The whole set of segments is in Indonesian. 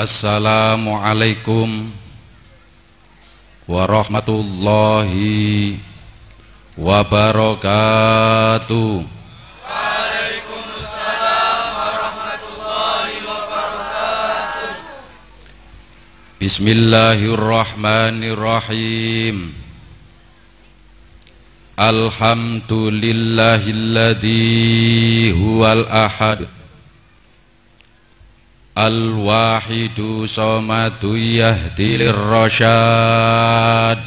Assalamualaikum warahmatullahi wabarakatuh. Waalaikumsalam warahmatullahi wabarakatuh. Bismillahirrahmanirrahim. Alhamdulillahilladzi huwal ahad. Al-Wahidu Somadu Yahdi Lirrashad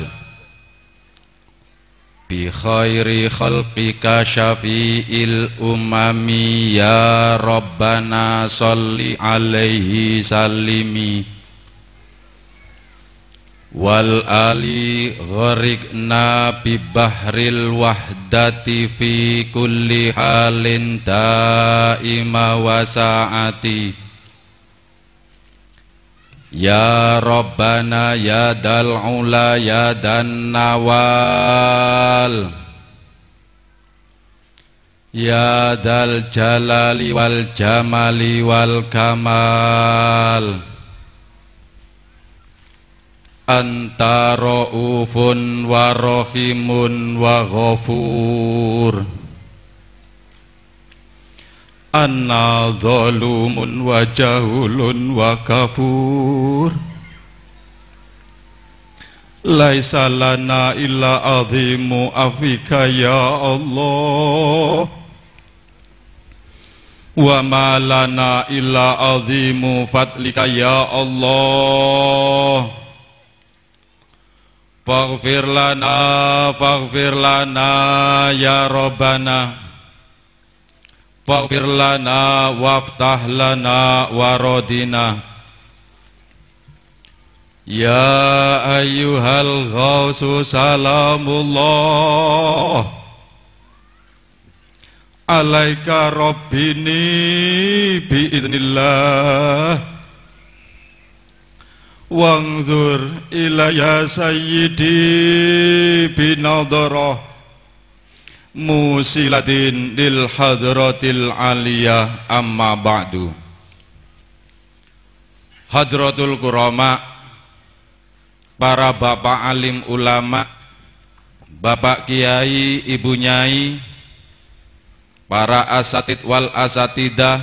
Bi khairi khalqika syafi'il umami Ya Rabbana salli alaihi salimi Wal ali gharikna bi bahril wahdati fi kulli halin da'ima wa sa'ati Ya Rabbana ya Dal'ula ya dan nawal Ya dal jalali wal jamali wal kamal Anta ra'ufun wa rahimun wa ghafur anna zalumun wa jahulun wa kafur laisa lana illa azimu afika ya Allah wa ma lana illa azimu fadlika ya Allah Faghfir lana, faghfir lana ya Rabbana Faghfir lana waftah lana warodina Ya ayyuhal ghawsu salamullah Alaika rabbini biiznillah Wangzur ilaya sayyidi binadarah musilatin lil hadratil aliyah amma ba'du hadratul kurama para bapak alim ulama bapak kiai ibu nyai para asatid wal asatidah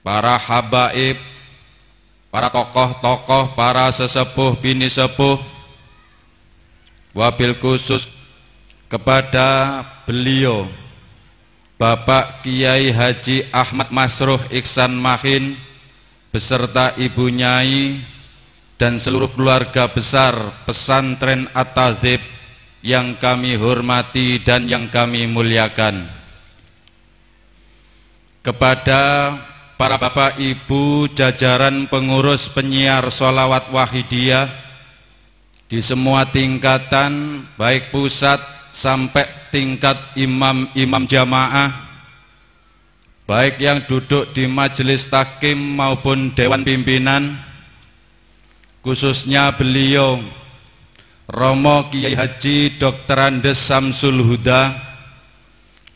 para habaib para tokoh-tokoh para sesepuh bini sepuh wabil khusus kepada beliau Bapak Kiai Haji Ahmad Masruh Iksan Mahin beserta Ibu Nyai dan seluruh keluarga besar pesantren at yang kami hormati dan yang kami muliakan kepada para bapak ibu jajaran pengurus penyiar sholawat wahidiyah di semua tingkatan baik pusat sampai tingkat imam-imam jamaah baik yang duduk di majelis takim maupun dewan pimpinan khususnya beliau Romo Kiai Haji Dr. Andes Samsul Huda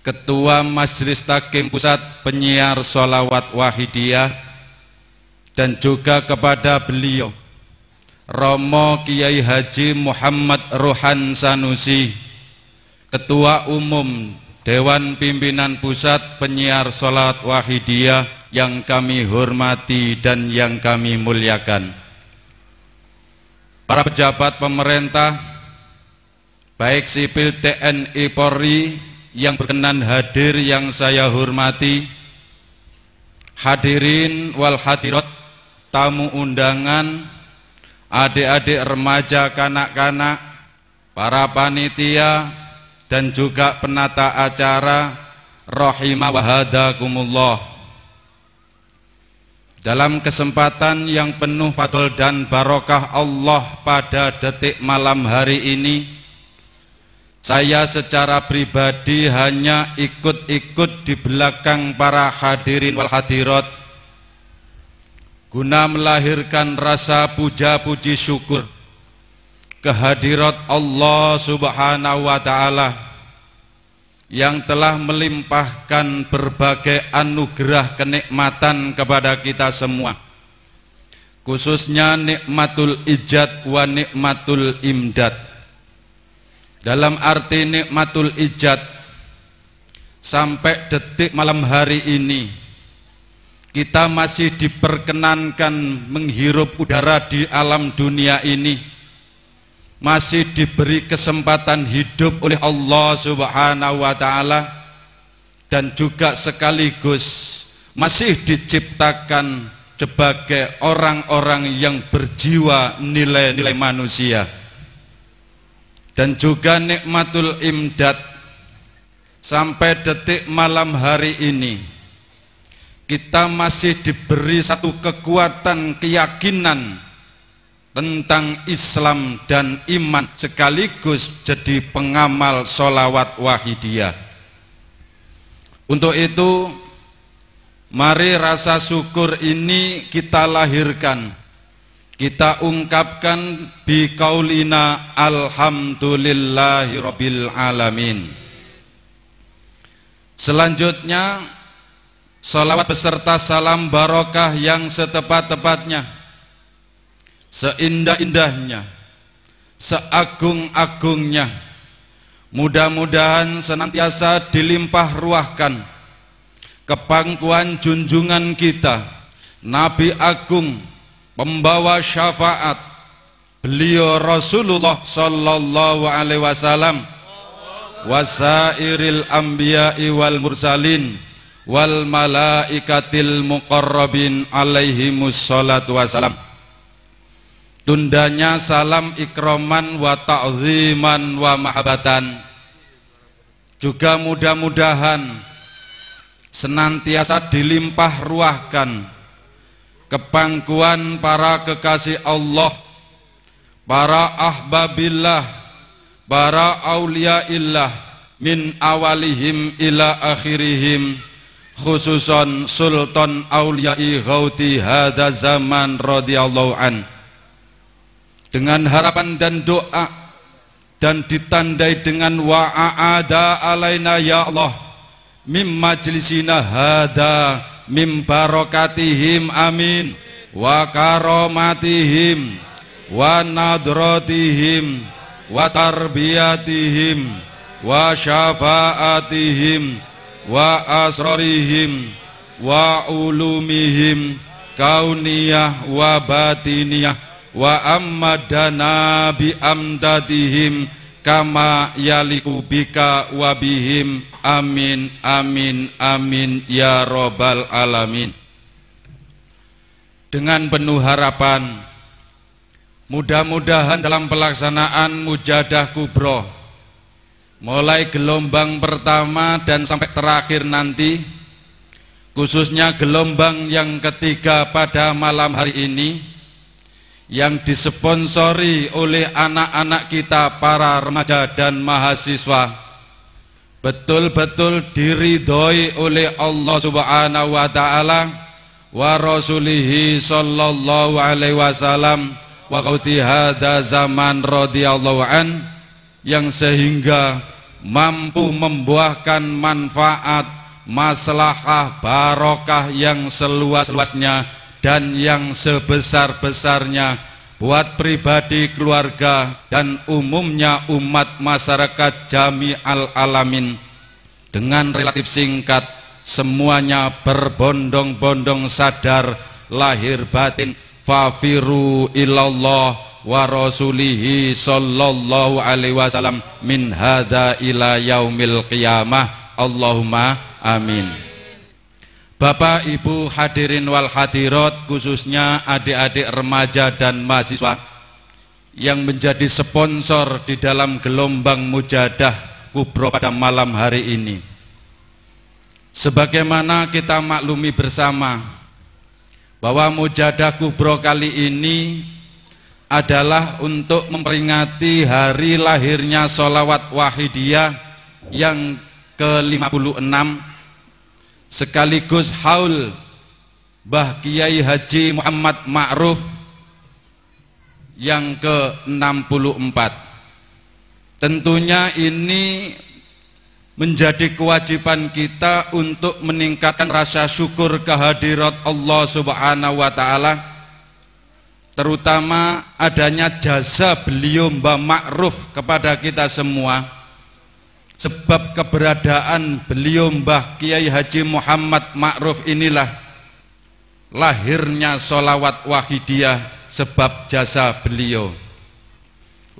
Ketua Majelis Takim Pusat Penyiar Solawat Wahidiyah dan juga kepada beliau Romo Kiai Haji Muhammad Ruhan Sanusi Ketua Umum Dewan Pimpinan Pusat Penyiar Salat Wahidiyah yang kami hormati dan yang kami muliakan. Para pejabat pemerintah, baik sipil TNI Polri yang berkenan hadir yang saya hormati, hadirin wal hadirat, tamu undangan, adik-adik remaja kanak-kanak, para panitia, dan juga penata acara rahimah wahadakumullah dalam kesempatan yang penuh fadl dan barokah Allah pada detik malam hari ini saya secara pribadi hanya ikut-ikut di belakang para hadirin wal hadirat guna melahirkan rasa puja-puji syukur kehadirat Allah Subhanahu wa taala yang telah melimpahkan berbagai anugerah kenikmatan kepada kita semua khususnya nikmatul ijad wa nikmatul imdad dalam arti nikmatul ijad sampai detik malam hari ini kita masih diperkenankan menghirup udara di alam dunia ini masih diberi kesempatan hidup oleh Allah Subhanahu wa taala dan juga sekaligus masih diciptakan sebagai orang-orang yang berjiwa nilai-nilai manusia dan juga nikmatul imdad sampai detik malam hari ini kita masih diberi satu kekuatan keyakinan tentang Islam dan iman sekaligus jadi pengamal sholawat wahidiyah untuk itu mari rasa syukur ini kita lahirkan kita ungkapkan alhamdulillahi alhamdulillahirabbil alamin selanjutnya Salawat beserta salam barokah yang setepat-tepatnya seindah-indahnya, seagung-agungnya. Mudah-mudahan senantiasa dilimpah ruahkan kepangkuan junjungan kita, Nabi Agung, pembawa syafaat, beliau Rasulullah Sallallahu Alaihi Wasallam, wasairil ambiya'i wal mursalin, wal malaikatil muqarrabin alaihi wassalam. Tundanya salam ikroman wa ta'ziman wa mahabatan Juga mudah-mudahan Senantiasa dilimpah ruahkan Kepangkuan para kekasih Allah Para ahbabillah Para awliyaillah Min awalihim ila akhirihim Khususon sultan awliyai ghauti hada zaman radiyallahu anhu dengan harapan dan doa dan ditandai dengan wa'ada alaina ya Allah mim majlisina hada mim barokatihim amin wa karomatihim wa nadratihim wa tarbiyatihim wa syafaatihim wa asrarihim wa ulumihim kauniyah wa batiniyah wa ammadana bi amdadihim kama yaliku bika wa amin amin amin ya robbal alamin dengan penuh harapan mudah-mudahan dalam pelaksanaan mujadah kubro mulai gelombang pertama dan sampai terakhir nanti khususnya gelombang yang ketiga pada malam hari ini yang disponsori oleh anak-anak kita para remaja dan mahasiswa betul-betul diridhoi oleh Allah Subhanahu wa taala wa rasulihi sallallahu alaihi wasallam wa qauti hadza zaman radhiyallahu an yang sehingga mampu membuahkan manfaat maslahah barokah yang seluas-luasnya dan yang sebesar-besarnya buat pribadi keluarga dan umumnya umat masyarakat jami al-alamin dengan relatif singkat semuanya berbondong-bondong sadar lahir batin fafiru ilallah wa rasulihi sallallahu alaihi wasallam min hada ila yaumil qiyamah Allahumma amin Bapak Ibu hadirin wal hadirat khususnya adik-adik remaja dan mahasiswa yang menjadi sponsor di dalam gelombang mujadah kubro pada malam hari ini. Sebagaimana kita maklumi bersama bahwa mujadah kubro kali ini adalah untuk memperingati hari lahirnya sholawat wahidiyah yang ke-56 sekaligus haul Bah Kiai Haji Muhammad Ma'ruf yang ke-64 tentunya ini menjadi kewajiban kita untuk meningkatkan rasa syukur kehadirat Allah subhanahu wa ta'ala terutama adanya jasa beliau Mbah Ma'ruf kepada kita semua sebab keberadaan beliau Mbah Kiai Haji Muhammad Ma'ruf inilah lahirnya sholawat wahidiyah sebab jasa beliau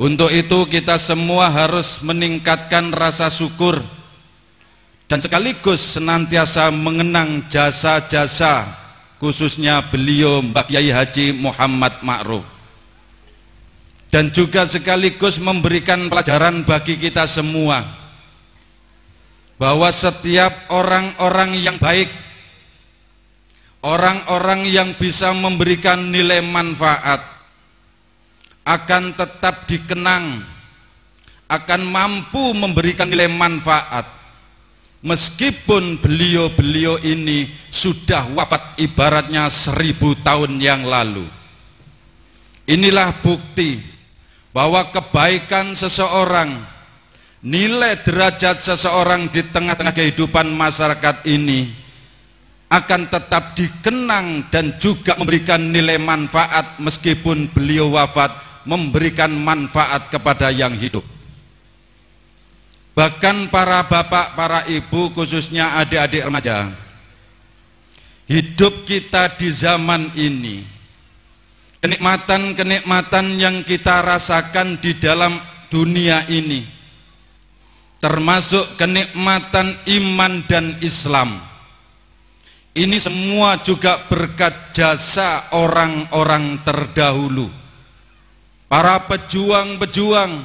untuk itu kita semua harus meningkatkan rasa syukur dan sekaligus senantiasa mengenang jasa-jasa khususnya beliau Mbak Kiai Haji Muhammad Ma'ruf dan juga sekaligus memberikan pelajaran bagi kita semua bahwa setiap orang-orang yang baik, orang-orang yang bisa memberikan nilai manfaat akan tetap dikenang, akan mampu memberikan nilai manfaat meskipun beliau-beliau ini sudah wafat ibaratnya seribu tahun yang lalu. Inilah bukti bahwa kebaikan seseorang nilai derajat seseorang di tengah-tengah kehidupan masyarakat ini akan tetap dikenang dan juga memberikan nilai manfaat meskipun beliau wafat memberikan manfaat kepada yang hidup bahkan para bapak, para ibu khususnya adik-adik remaja hidup kita di zaman ini kenikmatan-kenikmatan yang kita rasakan di dalam dunia ini termasuk kenikmatan iman dan Islam ini semua juga berkat jasa orang-orang terdahulu para pejuang-pejuang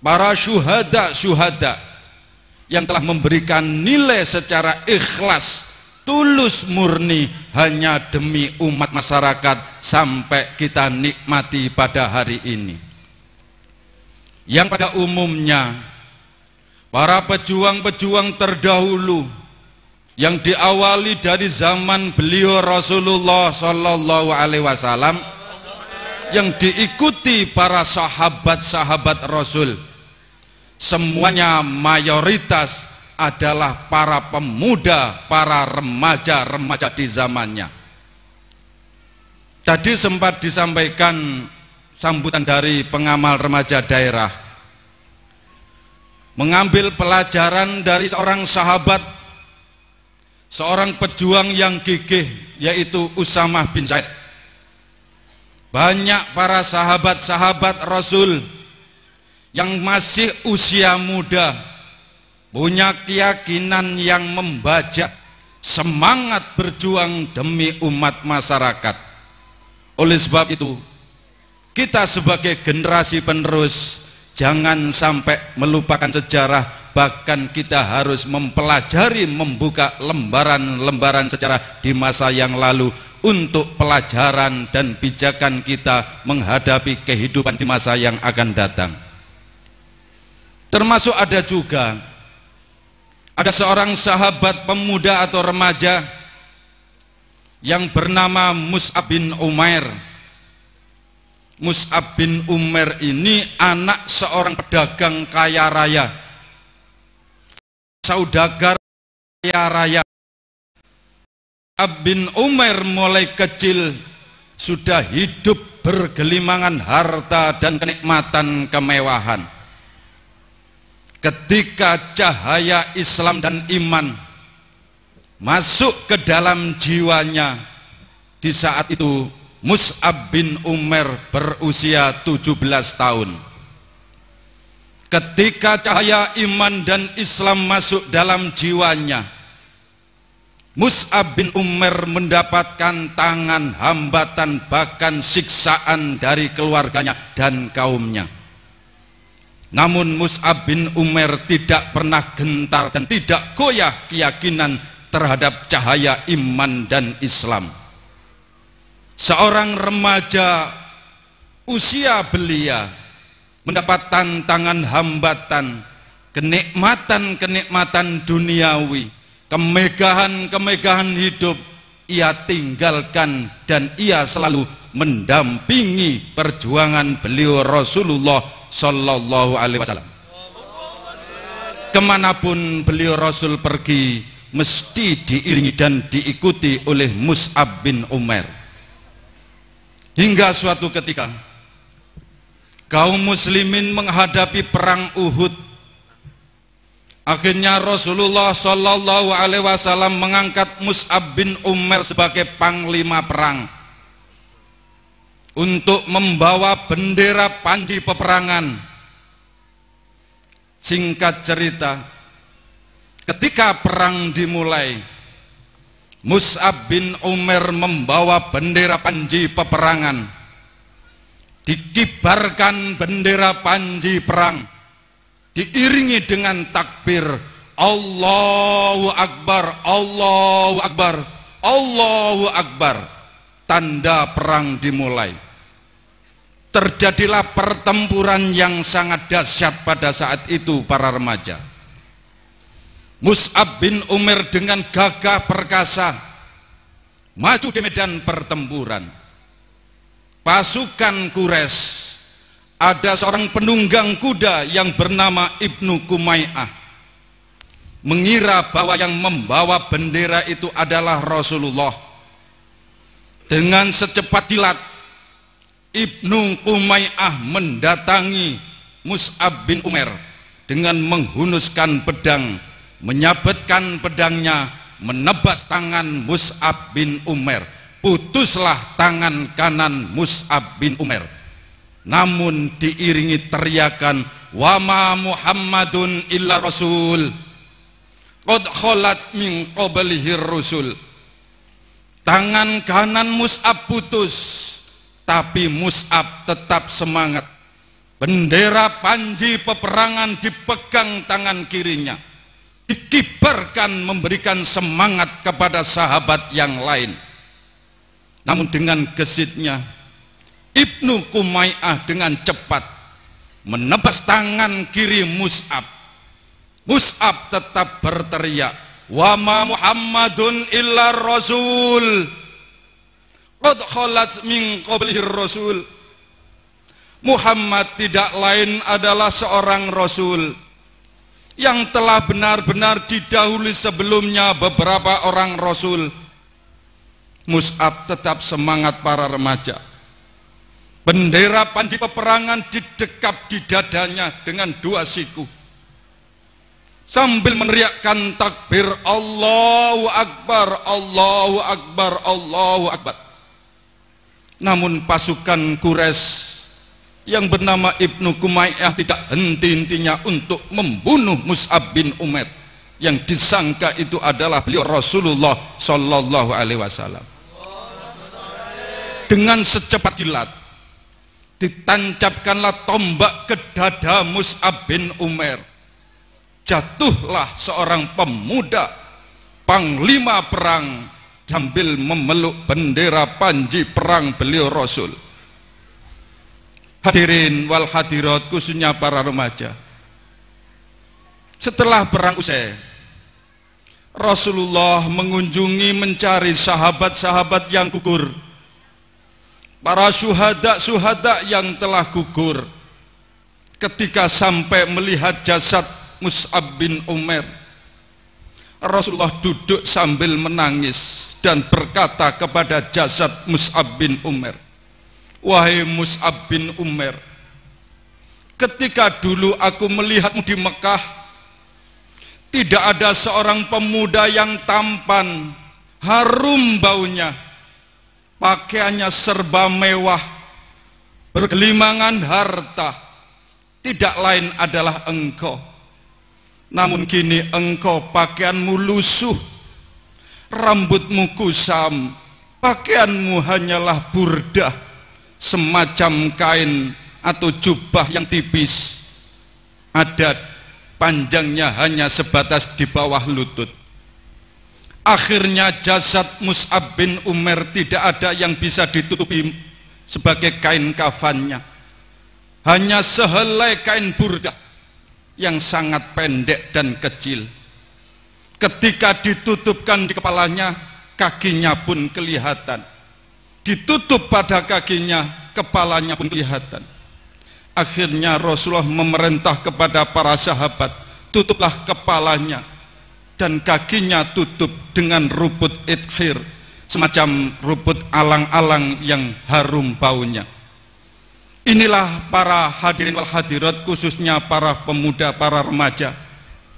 para syuhada-syuhada yang telah memberikan nilai secara ikhlas tulus murni hanya demi umat masyarakat sampai kita nikmati pada hari ini yang pada umumnya Para pejuang-pejuang terdahulu yang diawali dari zaman beliau Rasulullah Shallallahu Alaihi Wasallam yang diikuti para sahabat-sahabat Rasul semuanya mayoritas adalah para pemuda, para remaja-remaja di zamannya. Tadi sempat disampaikan sambutan dari pengamal remaja daerah mengambil pelajaran dari seorang sahabat seorang pejuang yang gigih yaitu Usamah bin Zaid banyak para sahabat-sahabat Rasul yang masih usia muda punya keyakinan yang membajak semangat berjuang demi umat masyarakat oleh sebab itu kita sebagai generasi penerus Jangan sampai melupakan sejarah, bahkan kita harus mempelajari membuka lembaran-lembaran sejarah di masa yang lalu untuk pelajaran dan pijakan kita menghadapi kehidupan di masa yang akan datang. Termasuk ada juga ada seorang sahabat pemuda atau remaja yang bernama Mus'ab bin Umair Mus'ab bin Umar ini anak seorang pedagang kaya raya saudagar kaya raya Mus'ab bin Umar mulai kecil sudah hidup bergelimangan harta dan kenikmatan kemewahan ketika cahaya Islam dan iman masuk ke dalam jiwanya di saat itu Mus'ab bin Umar berusia 17 tahun ketika cahaya iman dan Islam masuk dalam jiwanya Mus'ab bin Umar mendapatkan tangan hambatan bahkan siksaan dari keluarganya dan kaumnya namun Mus'ab bin Umar tidak pernah gentar dan tidak goyah keyakinan terhadap cahaya iman dan Islam seorang remaja usia belia mendapat tantangan hambatan kenikmatan-kenikmatan duniawi kemegahan-kemegahan hidup ia tinggalkan dan ia selalu mendampingi perjuangan beliau Rasulullah Shallallahu Alaihi Wasallam kemanapun beliau Rasul pergi mesti diiringi dan diikuti oleh Mus'ab bin Umar Hingga suatu ketika kaum muslimin menghadapi perang Uhud. Akhirnya Rasulullah Shallallahu Alaihi Wasallam mengangkat Mus'ab bin Umar sebagai panglima perang untuk membawa bendera panji peperangan. Singkat cerita, ketika perang dimulai, Mus'ab bin Umar membawa bendera panji peperangan dikibarkan bendera panji perang diiringi dengan takbir Allahu Akbar Allahu Akbar Allahu Akbar tanda perang dimulai terjadilah pertempuran yang sangat dahsyat pada saat itu para remaja Mus'ab bin Umar dengan gagah perkasa maju di medan pertempuran pasukan Kures ada seorang penunggang kuda yang bernama Ibnu Kumai'ah mengira bahwa yang membawa bendera itu adalah Rasulullah dengan secepat kilat Ibnu Kumai'ah mendatangi Mus'ab bin Umar dengan menghunuskan pedang menyabetkan pedangnya menebas tangan Mus'ab bin Umar putuslah tangan kanan Mus'ab bin Umar namun diiringi teriakan wama Muhammadun illa rasul qad kholat min Rasul. rusul tangan kanan Mus'ab putus tapi Mus'ab tetap semangat bendera panji peperangan dipegang tangan kirinya dikibarkan memberikan semangat kepada sahabat yang lain namun dengan gesitnya Ibnu Kumai'ah dengan cepat menebas tangan kiri Mus'ab Mus'ab tetap berteriak wa ma Muhammadun illa rasul qad khalat min qablihir rasul Muhammad tidak lain adalah seorang rasul yang telah benar-benar didahului sebelumnya beberapa orang Rasul Mus'ab tetap semangat para remaja bendera panji peperangan didekap di dadanya dengan dua siku sambil meneriakkan takbir Allahu Akbar Allahu Akbar Allahu Akbar namun pasukan Quraisy yang bernama Ibnu Kumayyah tidak henti-hentinya untuk membunuh Mus'ab bin Umar yang disangka itu adalah beliau Rasulullah Shallallahu Alaihi Wasallam dengan secepat kilat ditancapkanlah tombak ke dada Mus'ab bin Umar. jatuhlah seorang pemuda panglima perang sambil memeluk bendera panji perang beliau Rasul hadirin wal hadirat khususnya para remaja setelah perang usai Rasulullah mengunjungi mencari sahabat-sahabat yang gugur para syuhada-syuhada yang telah gugur ketika sampai melihat jasad Mus'ab bin Umar Rasulullah duduk sambil menangis dan berkata kepada jasad Mus'ab bin Umar Wahai Mus'ab bin Umar, ketika dulu aku melihatmu di Mekah, tidak ada seorang pemuda yang tampan, harum baunya, pakaiannya serba mewah, bergelimangan harta, tidak lain adalah engkau. Namun kini engkau pakaianmu lusuh, rambutmu kusam, pakaianmu hanyalah burdah, semacam kain atau jubah yang tipis adat panjangnya hanya sebatas di bawah lutut akhirnya jasad Mus'ab bin Umar tidak ada yang bisa ditutupi sebagai kain kafannya hanya sehelai kain burdah yang sangat pendek dan kecil ketika ditutupkan di kepalanya kakinya pun kelihatan ditutup pada kakinya, kepalanya pun kelihatan. Akhirnya Rasulullah memerintah kepada para sahabat, tutuplah kepalanya dan kakinya tutup dengan rumput ithir, semacam rumput alang-alang yang harum baunya. Inilah para hadirin wal hadirat khususnya para pemuda, para remaja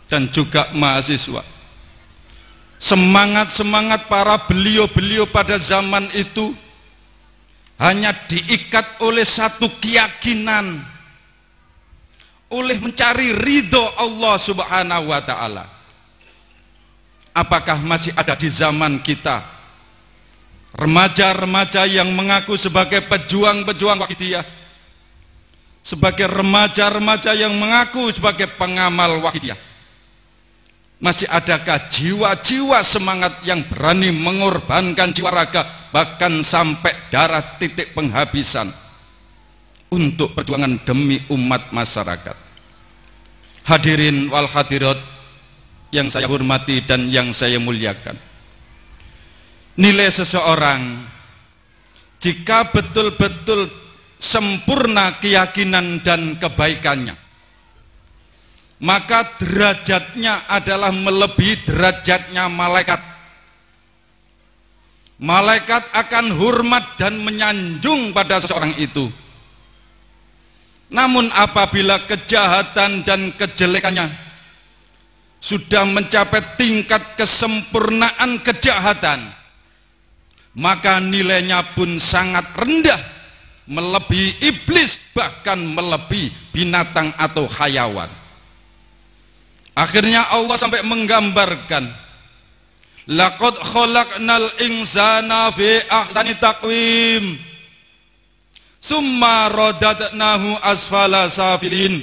dan juga mahasiswa. Semangat-semangat para beliau-beliau pada zaman itu hanya diikat oleh satu keyakinan oleh mencari ridho Allah subhanahu wa ta'ala apakah masih ada di zaman kita remaja-remaja yang mengaku sebagai pejuang-pejuang wakidiyah sebagai remaja-remaja yang mengaku sebagai pengamal wakidiyah masih adakah jiwa-jiwa semangat yang berani mengorbankan jiwa raga bahkan sampai darah titik penghabisan untuk perjuangan demi umat masyarakat hadirin wal hadirat yang saya hormati dan yang saya muliakan nilai seseorang jika betul-betul sempurna keyakinan dan kebaikannya maka derajatnya adalah melebihi derajatnya malaikat malaikat akan hormat dan menyanjung pada seseorang itu namun apabila kejahatan dan kejelekannya sudah mencapai tingkat kesempurnaan kejahatan maka nilainya pun sangat rendah melebihi iblis bahkan melebihi binatang atau hayawan akhirnya Allah sampai menggambarkan Laqad khalaqnal insana fi ahsani taqwim. Summa radadnahu asfala safilin.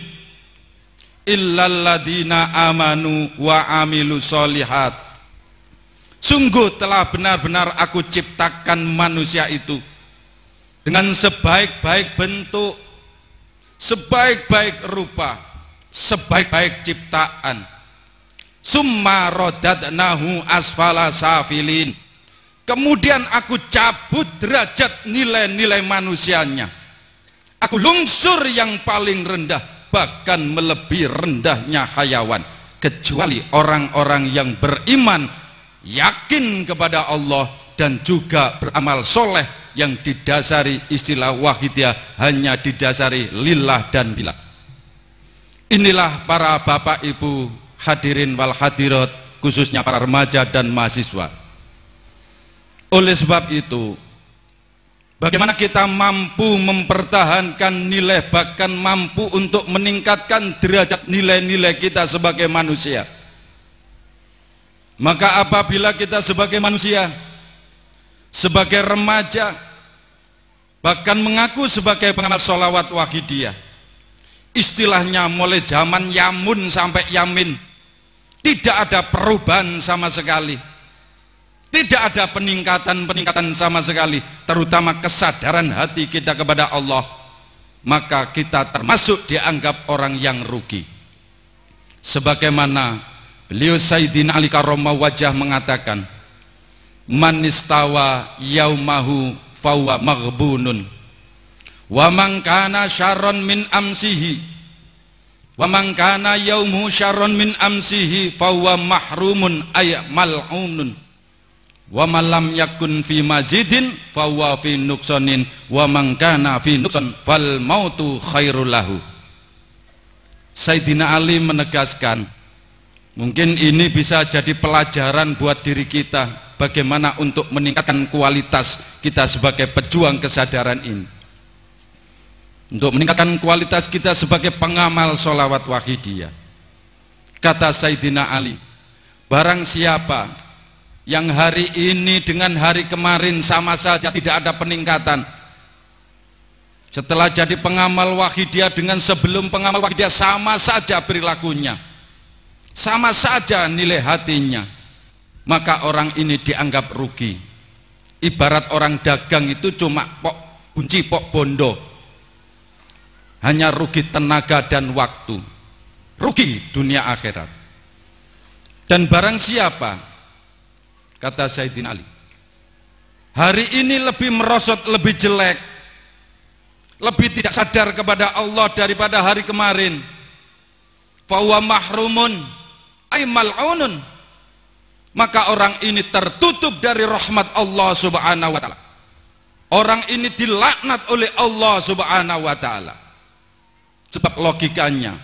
Illal ladina amanu wa amilu solihat. Sungguh telah benar-benar aku ciptakan manusia itu dengan sebaik-baik bentuk, sebaik-baik rupa, sebaik-baik ciptaan summa rodadnahu asfala safilin kemudian aku cabut derajat nilai-nilai manusianya aku lungsur yang paling rendah bahkan melebihi rendahnya hayawan kecuali orang-orang yang beriman yakin kepada Allah dan juga beramal soleh yang didasari istilah wahidiyah hanya didasari lillah dan bila inilah para bapak ibu hadirin wal hadirat khususnya para remaja dan mahasiswa oleh sebab itu bagaimana kita mampu mempertahankan nilai bahkan mampu untuk meningkatkan derajat nilai-nilai kita sebagai manusia maka apabila kita sebagai manusia sebagai remaja bahkan mengaku sebagai pengamat sholawat wahidiyah istilahnya mulai zaman yamun sampai yamin tidak ada perubahan sama sekali. Tidak ada peningkatan-peningkatan sama sekali, terutama kesadaran hati kita kepada Allah. Maka kita termasuk dianggap orang yang rugi. Sebagaimana beliau Sayyidina Ali Karoma wajah mengatakan, Manistawa yaumahu fawa maghbunun. Wa sharon syaron min amsihi wa man kana yaumu syarrun min amsihi fahuwa mahrumun ay mal'unun wa man lam yakun fi mazidin fahuwa fi nuksonin wa man kana fi nukson fal mautu khairul lahu Sayyidina Ali menegaskan mungkin ini bisa jadi pelajaran buat diri kita bagaimana untuk meningkatkan kualitas kita sebagai pejuang kesadaran ini untuk meningkatkan kualitas kita sebagai pengamal sholawat wahidiyah kata Sayyidina Ali barang siapa yang hari ini dengan hari kemarin sama saja tidak ada peningkatan setelah jadi pengamal wahidiyah dengan sebelum pengamal wahidiyah sama saja perilakunya sama saja nilai hatinya maka orang ini dianggap rugi ibarat orang dagang itu cuma pok kunci pok bondo hanya rugi tenaga dan waktu rugi dunia akhirat dan barang siapa kata Sayyidin Ali hari ini lebih merosot lebih jelek lebih tidak sadar kepada Allah daripada hari kemarin fawa mahrumun ay mal'unun maka orang ini tertutup dari rahmat Allah subhanahu wa ta'ala orang ini dilaknat oleh Allah subhanahu wa ta'ala sebab logikanya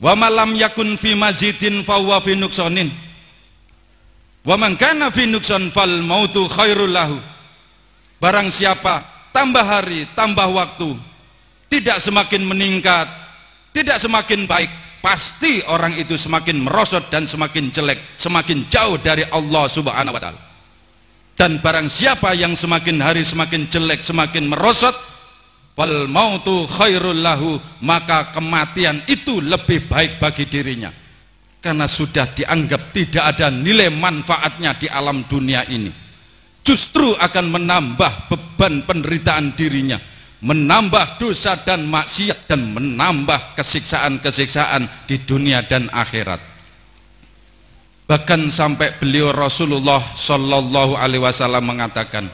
wa malam yakun fi mazidin fahuwa fi nuksonin wa man fi nukson fal mautu khairul lahu barang siapa tambah hari tambah waktu tidak semakin meningkat tidak semakin baik pasti orang itu semakin merosot dan semakin jelek, semakin jauh dari Allah Subhanahu wa taala. Dan barang siapa yang semakin hari semakin jelek, semakin merosot, fal mautu khairul lahu maka kematian itu lebih baik bagi dirinya karena sudah dianggap tidak ada nilai manfaatnya di alam dunia ini justru akan menambah beban penderitaan dirinya menambah dosa dan maksiat dan menambah kesiksaan-kesiksaan di dunia dan akhirat bahkan sampai beliau Rasulullah Shallallahu Alaihi Wasallam mengatakan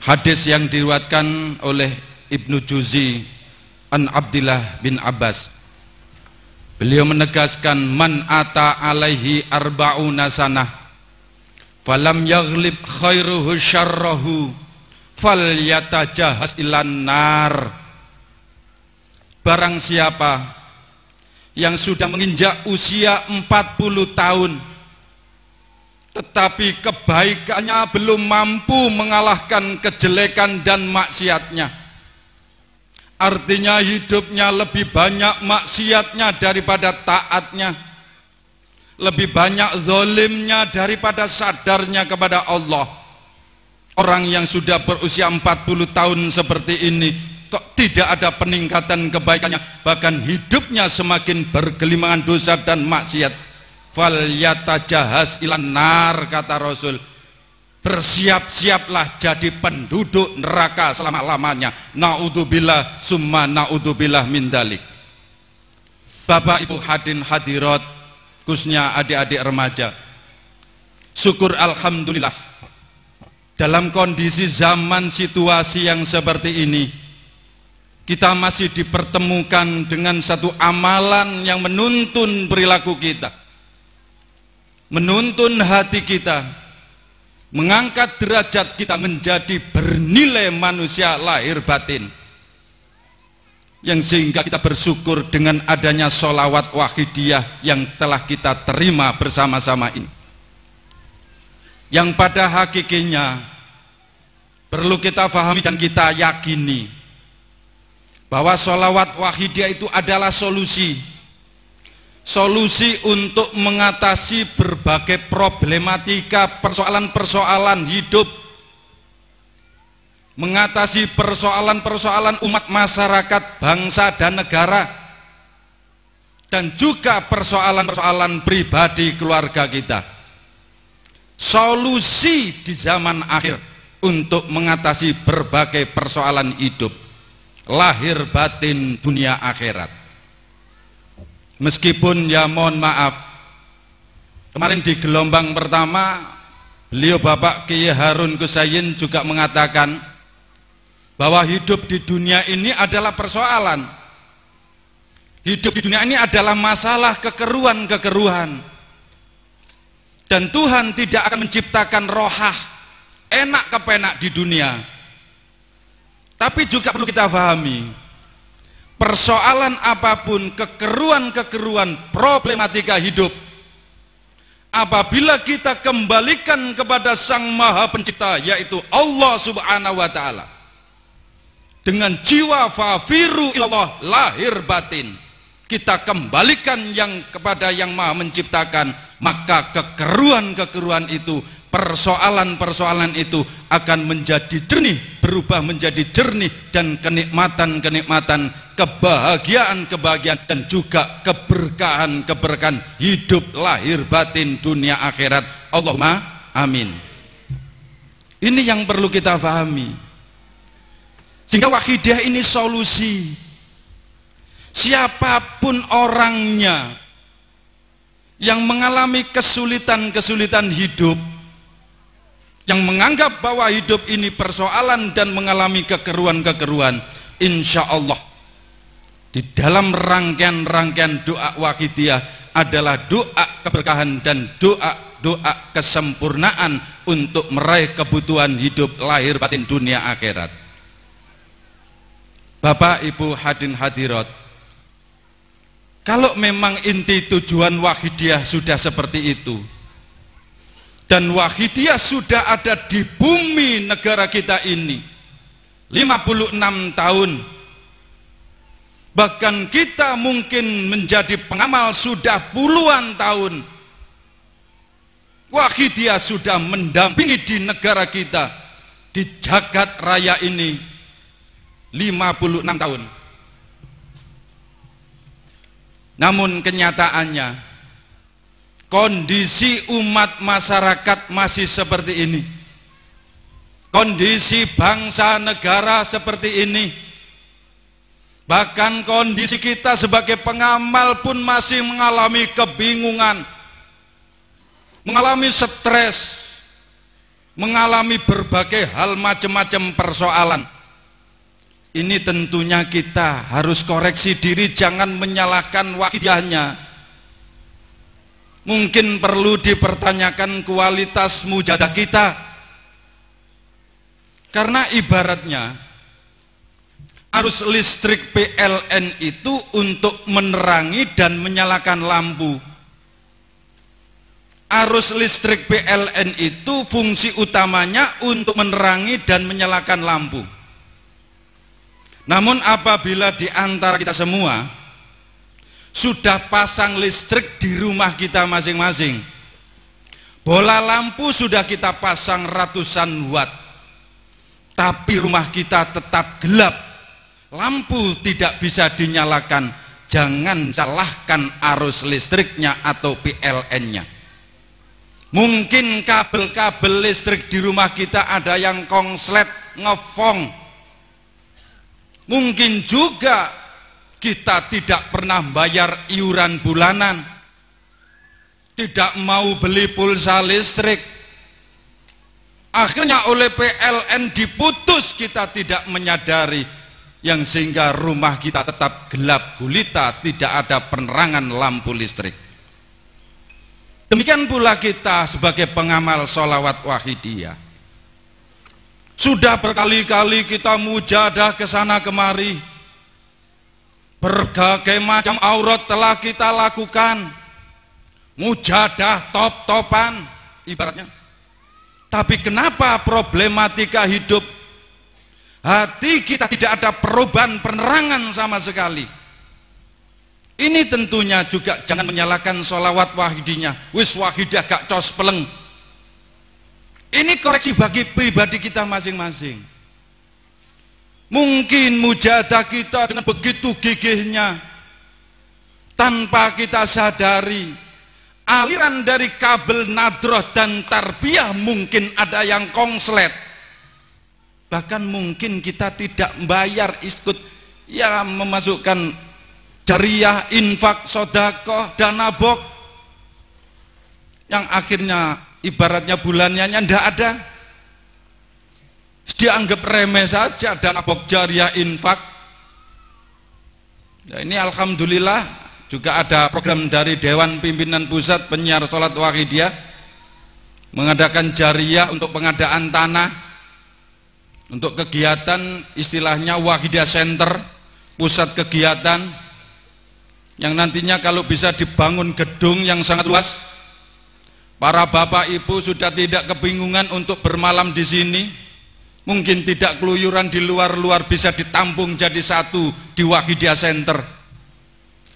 Hadis yang diriwatkan oleh Ibnu Juzi An Abdillah bin Abbas. Beliau menegaskan man ata alaihi arbauna sanah falam yaghlib khairuhu syarrahu fal yatajahas ilan nar. Barang siapa yang sudah menginjak usia 40 tahun tetapi kebaikannya belum mampu mengalahkan kejelekan dan maksiatnya. Artinya hidupnya lebih banyak maksiatnya daripada taatnya. Lebih banyak zolimnya daripada sadarnya kepada Allah. Orang yang sudah berusia 40 tahun seperti ini, kok tidak ada peningkatan kebaikannya bahkan hidupnya semakin bergelimangan dosa dan maksiat fal yatajahas ilan nar kata Rasul bersiap-siaplah jadi penduduk neraka selama-lamanya naudzubillah summa naudzubillah min dalik Bapak Ibu hadin hadirat khususnya adik-adik remaja syukur alhamdulillah dalam kondisi zaman situasi yang seperti ini kita masih dipertemukan dengan satu amalan yang menuntun perilaku kita menuntun hati kita mengangkat derajat kita menjadi bernilai manusia lahir batin yang sehingga kita bersyukur dengan adanya solawat wahidiyah yang telah kita terima bersama-sama ini yang pada hakikinya perlu kita fahami dan kita yakini bahwa solawat wahidiyah itu adalah solusi solusi untuk mengatasi berbagai problematika persoalan-persoalan hidup mengatasi persoalan-persoalan umat masyarakat, bangsa dan negara dan juga persoalan-persoalan pribadi keluarga kita solusi di zaman akhir untuk mengatasi berbagai persoalan hidup lahir batin dunia akhirat Meskipun ya mohon maaf, kemarin di gelombang pertama beliau Bapak Kiai Harun Kusayin juga mengatakan bahwa hidup di dunia ini adalah persoalan. Hidup di dunia ini adalah masalah kekeruan-kekeruhan. Dan Tuhan tidak akan menciptakan rohah enak kepenak di dunia. Tapi juga perlu kita pahami, persoalan apapun, kekeruan-kekeruan, problematika hidup. Apabila kita kembalikan kepada Sang Maha Pencipta, yaitu Allah Subhanahu wa Ta'ala, dengan jiwa fafiru ilallah lahir batin, kita kembalikan yang kepada yang Maha Menciptakan, maka kekeruan-kekeruan itu persoalan-persoalan itu akan menjadi jernih, berubah menjadi jernih dan kenikmatan-kenikmatan, kebahagiaan-kebahagiaan dan juga keberkahan-keberkahan hidup lahir batin dunia akhirat. Allahumma amin. Ini yang perlu kita pahami. Sehingga wahidah ini solusi. Siapapun orangnya yang mengalami kesulitan-kesulitan hidup, yang menganggap bahwa hidup ini persoalan dan mengalami kekeruan-kekeruan insya Allah di dalam rangkaian-rangkaian doa wakidiyah adalah doa keberkahan dan doa-doa kesempurnaan untuk meraih kebutuhan hidup lahir batin dunia akhirat Bapak Ibu Hadin Hadirat kalau memang inti tujuan wakidiyah sudah seperti itu dan wahidiyah sudah ada di bumi negara kita ini 56 tahun bahkan kita mungkin menjadi pengamal sudah puluhan tahun wahidiyah sudah mendampingi di negara kita di jagat raya ini 56 tahun namun kenyataannya kondisi umat masyarakat masih seperti ini kondisi bangsa negara seperti ini bahkan kondisi kita sebagai pengamal pun masih mengalami kebingungan mengalami stres mengalami berbagai hal macam-macam persoalan ini tentunya kita harus koreksi diri jangan menyalahkan wakilnya Mungkin perlu dipertanyakan kualitas mujadah kita. Karena ibaratnya arus listrik PLN itu untuk menerangi dan menyalakan lampu. Arus listrik PLN itu fungsi utamanya untuk menerangi dan menyalakan lampu. Namun apabila di antara kita semua sudah pasang listrik di rumah kita masing-masing. Bola lampu sudah kita pasang ratusan watt. Tapi rumah kita tetap gelap. Lampu tidak bisa dinyalakan. Jangan salahkan arus listriknya atau PLN-nya. Mungkin kabel-kabel listrik di rumah kita ada yang kongslet, ngefong. Mungkin juga kita tidak pernah bayar iuran bulanan, tidak mau beli pulsa listrik. Akhirnya oleh PLN diputus kita tidak menyadari yang sehingga rumah kita tetap gelap gulita, tidak ada penerangan lampu listrik. Demikian pula kita sebagai pengamal sholawat wahidiyah. Sudah berkali-kali kita mujadah ke sana kemari, Berbagai macam aurat telah kita lakukan. Mujadah top-topan ibaratnya. Tapi kenapa problematika hidup hati kita tidak ada perubahan penerangan sama sekali? Ini tentunya juga jangan menyalahkan sholawat wahidinya. Wis wahidah gak cos peleng. Ini koreksi bagi pribadi kita masing-masing. Mungkin mujadah kita dengan begitu gigihnya tanpa kita sadari aliran dari kabel nadroh dan tarbiyah mungkin ada yang kongslet bahkan mungkin kita tidak bayar iskut, ya memasukkan jariah, infak, sodako, dana bok yang akhirnya ibaratnya bulannya tidak ada dianggap remeh saja dana jariah infak ya ini Alhamdulillah juga ada program dari Dewan Pimpinan Pusat Penyiar Sholat Wahidiyah mengadakan jariah untuk pengadaan tanah untuk kegiatan istilahnya Wahidiyah Center pusat kegiatan yang nantinya kalau bisa dibangun gedung yang sangat luas para bapak ibu sudah tidak kebingungan untuk bermalam di sini mungkin tidak keluyuran di luar-luar bisa ditampung jadi satu di Wahidia Center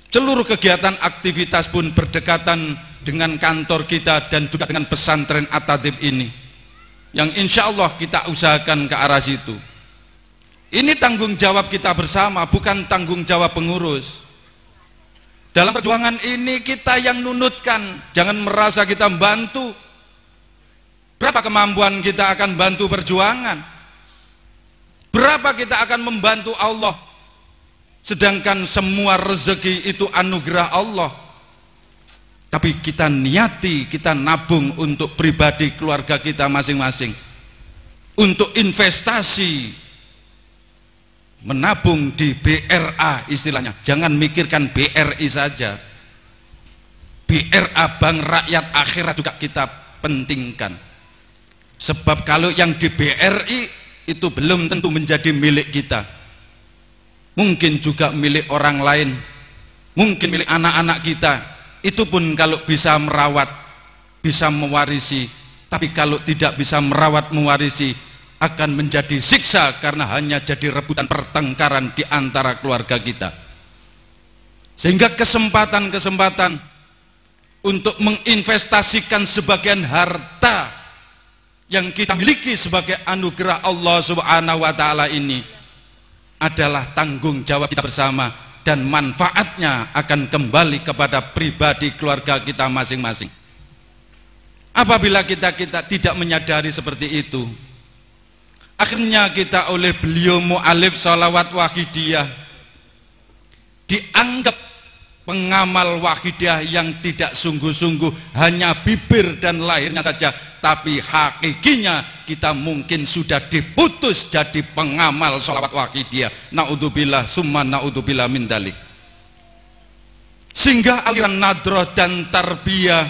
seluruh kegiatan aktivitas pun berdekatan dengan kantor kita dan juga dengan pesantren Atatib ini yang insya Allah kita usahakan ke arah situ ini tanggung jawab kita bersama bukan tanggung jawab pengurus dalam perjuangan ini kita yang nunutkan jangan merasa kita membantu berapa kemampuan kita akan bantu perjuangan Berapa kita akan membantu Allah? Sedangkan semua rezeki itu anugerah Allah. Tapi kita niati, kita nabung untuk pribadi keluarga kita masing-masing. Untuk investasi menabung di BRA istilahnya. Jangan mikirkan BRI saja. BRA Bank Rakyat Akhirat juga kita pentingkan. Sebab kalau yang di BRI itu belum tentu menjadi milik kita mungkin juga milik orang lain mungkin milik anak-anak kita itu pun kalau bisa merawat bisa mewarisi tapi kalau tidak bisa merawat mewarisi akan menjadi siksa karena hanya jadi rebutan pertengkaran di antara keluarga kita sehingga kesempatan-kesempatan untuk menginvestasikan sebagian harta yang kita miliki sebagai anugerah Allah Subhanahu wa taala ini adalah tanggung jawab kita bersama dan manfaatnya akan kembali kepada pribadi keluarga kita masing-masing. Apabila kita kita tidak menyadari seperti itu, akhirnya kita oleh beliau mu'alif salawat wahidiyah dianggap pengamal wahidah yang tidak sungguh-sungguh hanya bibir dan lahirnya saja tapi hakikinya kita mungkin sudah diputus jadi pengamal sholawat wahidiyah na'udzubillah summa na'udzubillah min dalik sehingga aliran nadroh dan tarbiyah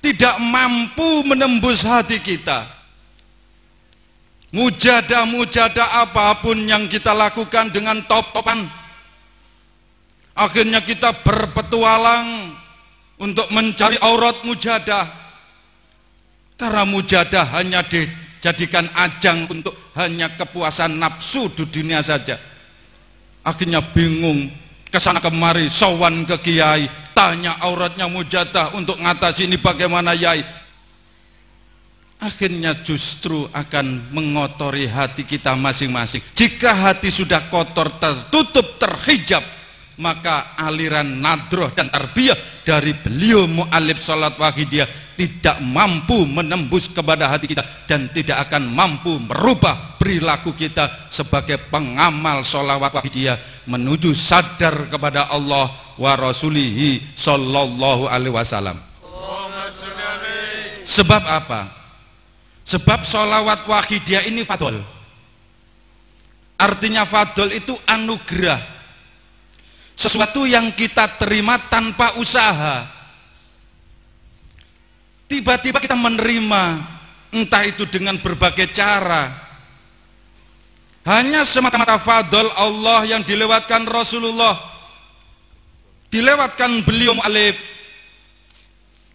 tidak mampu menembus hati kita mujada-mujada apapun yang kita lakukan dengan top-topan Akhirnya kita berpetualang untuk mencari aurat mujadah. Karena mujadah hanya dijadikan ajang untuk hanya kepuasan nafsu di dunia saja. Akhirnya bingung kesana kemari, sowan ke kiai, tanya auratnya mujadah untuk ngatasi ini bagaimana yai. Akhirnya justru akan mengotori hati kita masing-masing. Jika hati sudah kotor, tertutup, terhijab, maka aliran nadroh dan tarbiyah dari beliau mu'alib salat wahidiyah tidak mampu menembus kepada hati kita dan tidak akan mampu merubah perilaku kita sebagai pengamal sholawat wahidiyah menuju sadar kepada Allah wa rasulihi sallallahu alaihi wasallam sebab apa? sebab sholawat wahidiyah ini fadol artinya fadol itu anugerah sesuatu yang kita terima tanpa usaha tiba-tiba kita menerima entah itu dengan berbagai cara hanya semata-mata fadl Allah yang dilewatkan Rasulullah dilewatkan beliau alif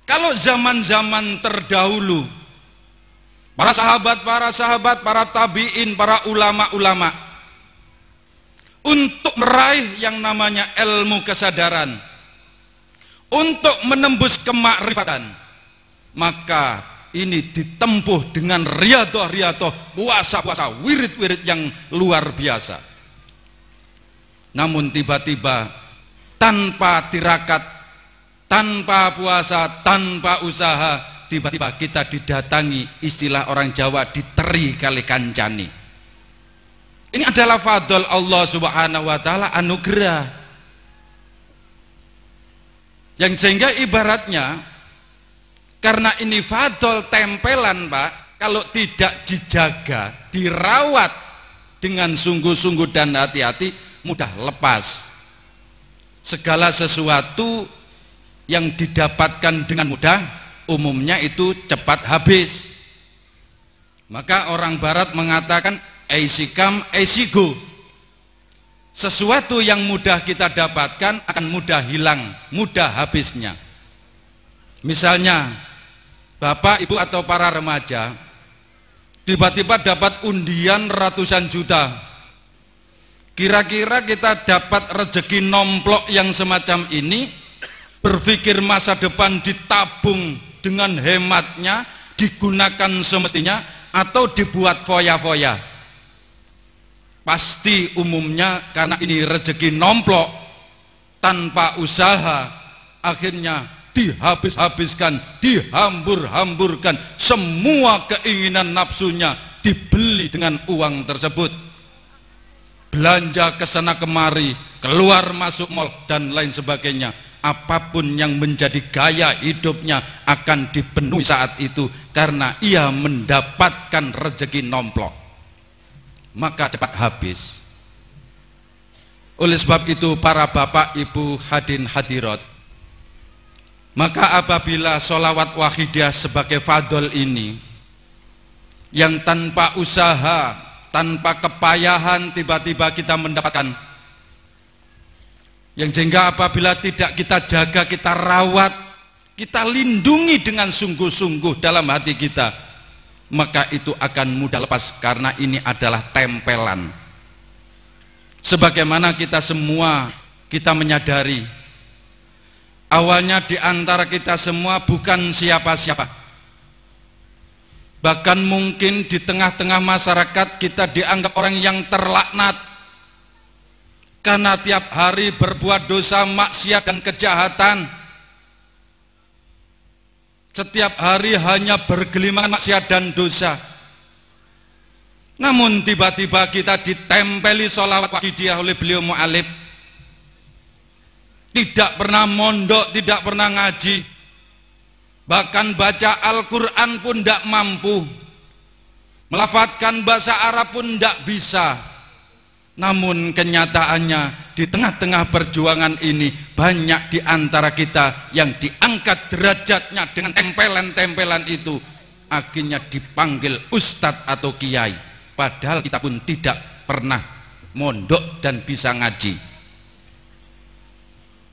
kalau zaman-zaman terdahulu para sahabat, para sahabat, para tabiin, para ulama-ulama untuk meraih yang namanya ilmu kesadaran untuk menembus kemakrifatan maka ini ditempuh dengan riadoh-riadoh puasa-puasa wirid-wirid yang luar biasa namun tiba-tiba tanpa tirakat tanpa puasa tanpa usaha tiba-tiba kita didatangi istilah orang Jawa diteri kali kancani ini adalah fadl Allah Subhanahu wa taala anugerah. Yang sehingga ibaratnya karena ini fadl tempelan, Pak, kalau tidak dijaga, dirawat dengan sungguh-sungguh dan hati-hati mudah lepas. Segala sesuatu yang didapatkan dengan mudah umumnya itu cepat habis. Maka orang barat mengatakan AC come, AC go. Sesuatu yang mudah kita dapatkan akan mudah hilang, mudah habisnya. Misalnya, Bapak, Ibu atau para remaja tiba-tiba dapat undian ratusan juta. Kira-kira kita dapat rezeki nomplok yang semacam ini, berpikir masa depan ditabung dengan hematnya, digunakan semestinya, atau dibuat foya-foya. Pasti umumnya karena ini rezeki nomplok tanpa usaha akhirnya dihabis-habiskan, dihambur-hamburkan semua keinginan nafsunya dibeli dengan uang tersebut. Belanja ke sana kemari, keluar masuk mall dan lain sebagainya apapun yang menjadi gaya hidupnya akan dipenuhi saat itu karena ia mendapatkan rezeki nomplok maka cepat habis oleh sebab itu para bapak ibu hadin hadirat maka apabila solawat wahidah sebagai fadol ini yang tanpa usaha tanpa kepayahan tiba-tiba kita mendapatkan yang sehingga apabila tidak kita jaga kita rawat kita lindungi dengan sungguh-sungguh dalam hati kita maka itu akan mudah lepas karena ini adalah tempelan sebagaimana kita semua kita menyadari awalnya di antara kita semua bukan siapa-siapa bahkan mungkin di tengah-tengah masyarakat kita dianggap orang yang terlaknat karena tiap hari berbuat dosa, maksiat dan kejahatan setiap hari hanya bergeliman maksiat dan dosa namun tiba-tiba kita ditempeli sholawat wakidiyah oleh beliau mu'alib tidak pernah mondok, tidak pernah ngaji bahkan baca Al-Quran pun tidak mampu melafatkan bahasa Arab pun tidak bisa namun kenyataannya di tengah-tengah perjuangan ini banyak di antara kita yang diangkat derajatnya dengan tempelan-tempelan itu akhirnya dipanggil ustadz atau kiai padahal kita pun tidak pernah mondok dan bisa ngaji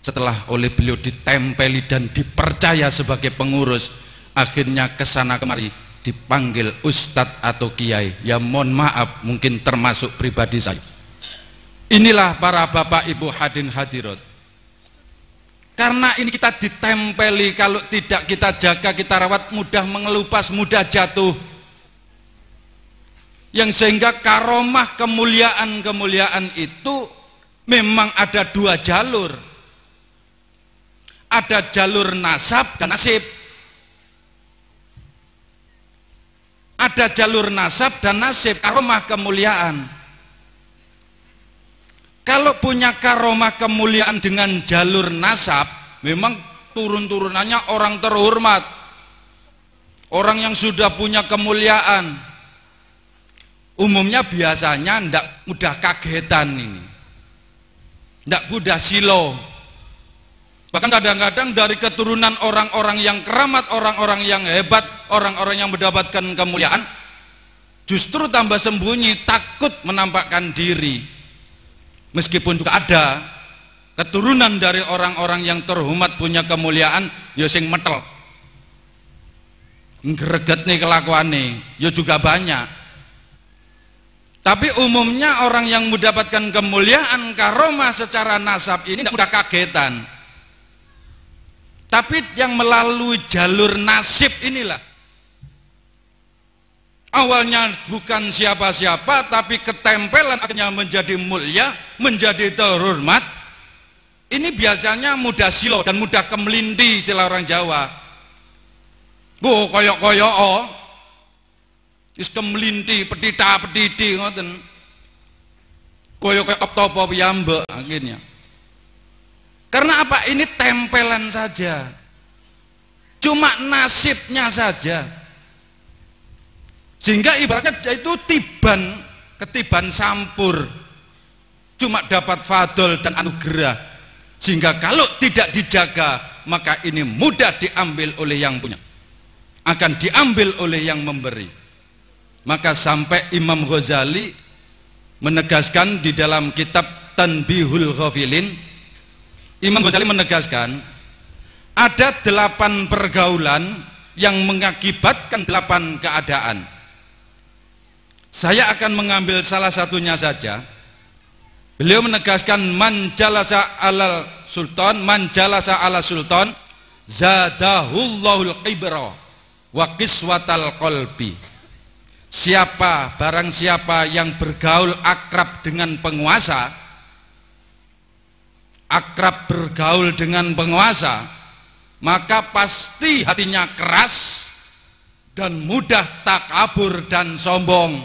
setelah oleh beliau ditempeli dan dipercaya sebagai pengurus akhirnya kesana kemari dipanggil ustadz atau kiai ya mohon maaf mungkin termasuk pribadi saya Inilah para bapak ibu hadin hadirat. Karena ini kita ditempeli kalau tidak kita jaga, kita rawat mudah mengelupas, mudah jatuh. Yang sehingga karomah kemuliaan-kemuliaan itu memang ada dua jalur. Ada jalur nasab dan nasib. Ada jalur nasab dan nasib, karomah kemuliaan kalau punya karomah kemuliaan dengan jalur nasab memang turun-turunannya orang terhormat orang yang sudah punya kemuliaan umumnya biasanya tidak mudah kagetan ini tidak mudah silo bahkan kadang-kadang dari keturunan orang-orang yang keramat orang-orang yang hebat orang-orang yang mendapatkan kemuliaan justru tambah sembunyi takut menampakkan diri meskipun juga ada keturunan dari orang-orang yang terhormat punya kemuliaan ya sing metel ngereget nih kelakuan nih ya juga banyak tapi umumnya orang yang mendapatkan kemuliaan karoma secara nasab ini tidak mudah kagetan tapi yang melalui jalur nasib inilah Awalnya bukan siapa-siapa, tapi ketempelan akhirnya menjadi mulia, menjadi terhormat. Ini biasanya mudah silo dan mudah kemelindi istilah orang Jawa. Bu koyok koyok oh, is kemelindi, pedita pedidi ngoten. Koyok koyok topo piyambek akhirnya. Karena apa? Ini tempelan saja. Cuma nasibnya saja sehingga ibaratnya itu tiban ketiban sampur cuma dapat fadol dan anugerah sehingga kalau tidak dijaga maka ini mudah diambil oleh yang punya akan diambil oleh yang memberi maka sampai Imam Ghazali menegaskan di dalam kitab Tanbihul Ghafilin Imam Ghazali menegaskan ada delapan pergaulan yang mengakibatkan delapan keadaan saya akan mengambil salah satunya saja. Beliau menegaskan man jalasa alal sultan, man jalasa ala sultan zadahullahul ibro, wa qiswatal qalbi. Siapa barang siapa yang bergaul akrab dengan penguasa, akrab bergaul dengan penguasa, maka pasti hatinya keras dan mudah takabur dan sombong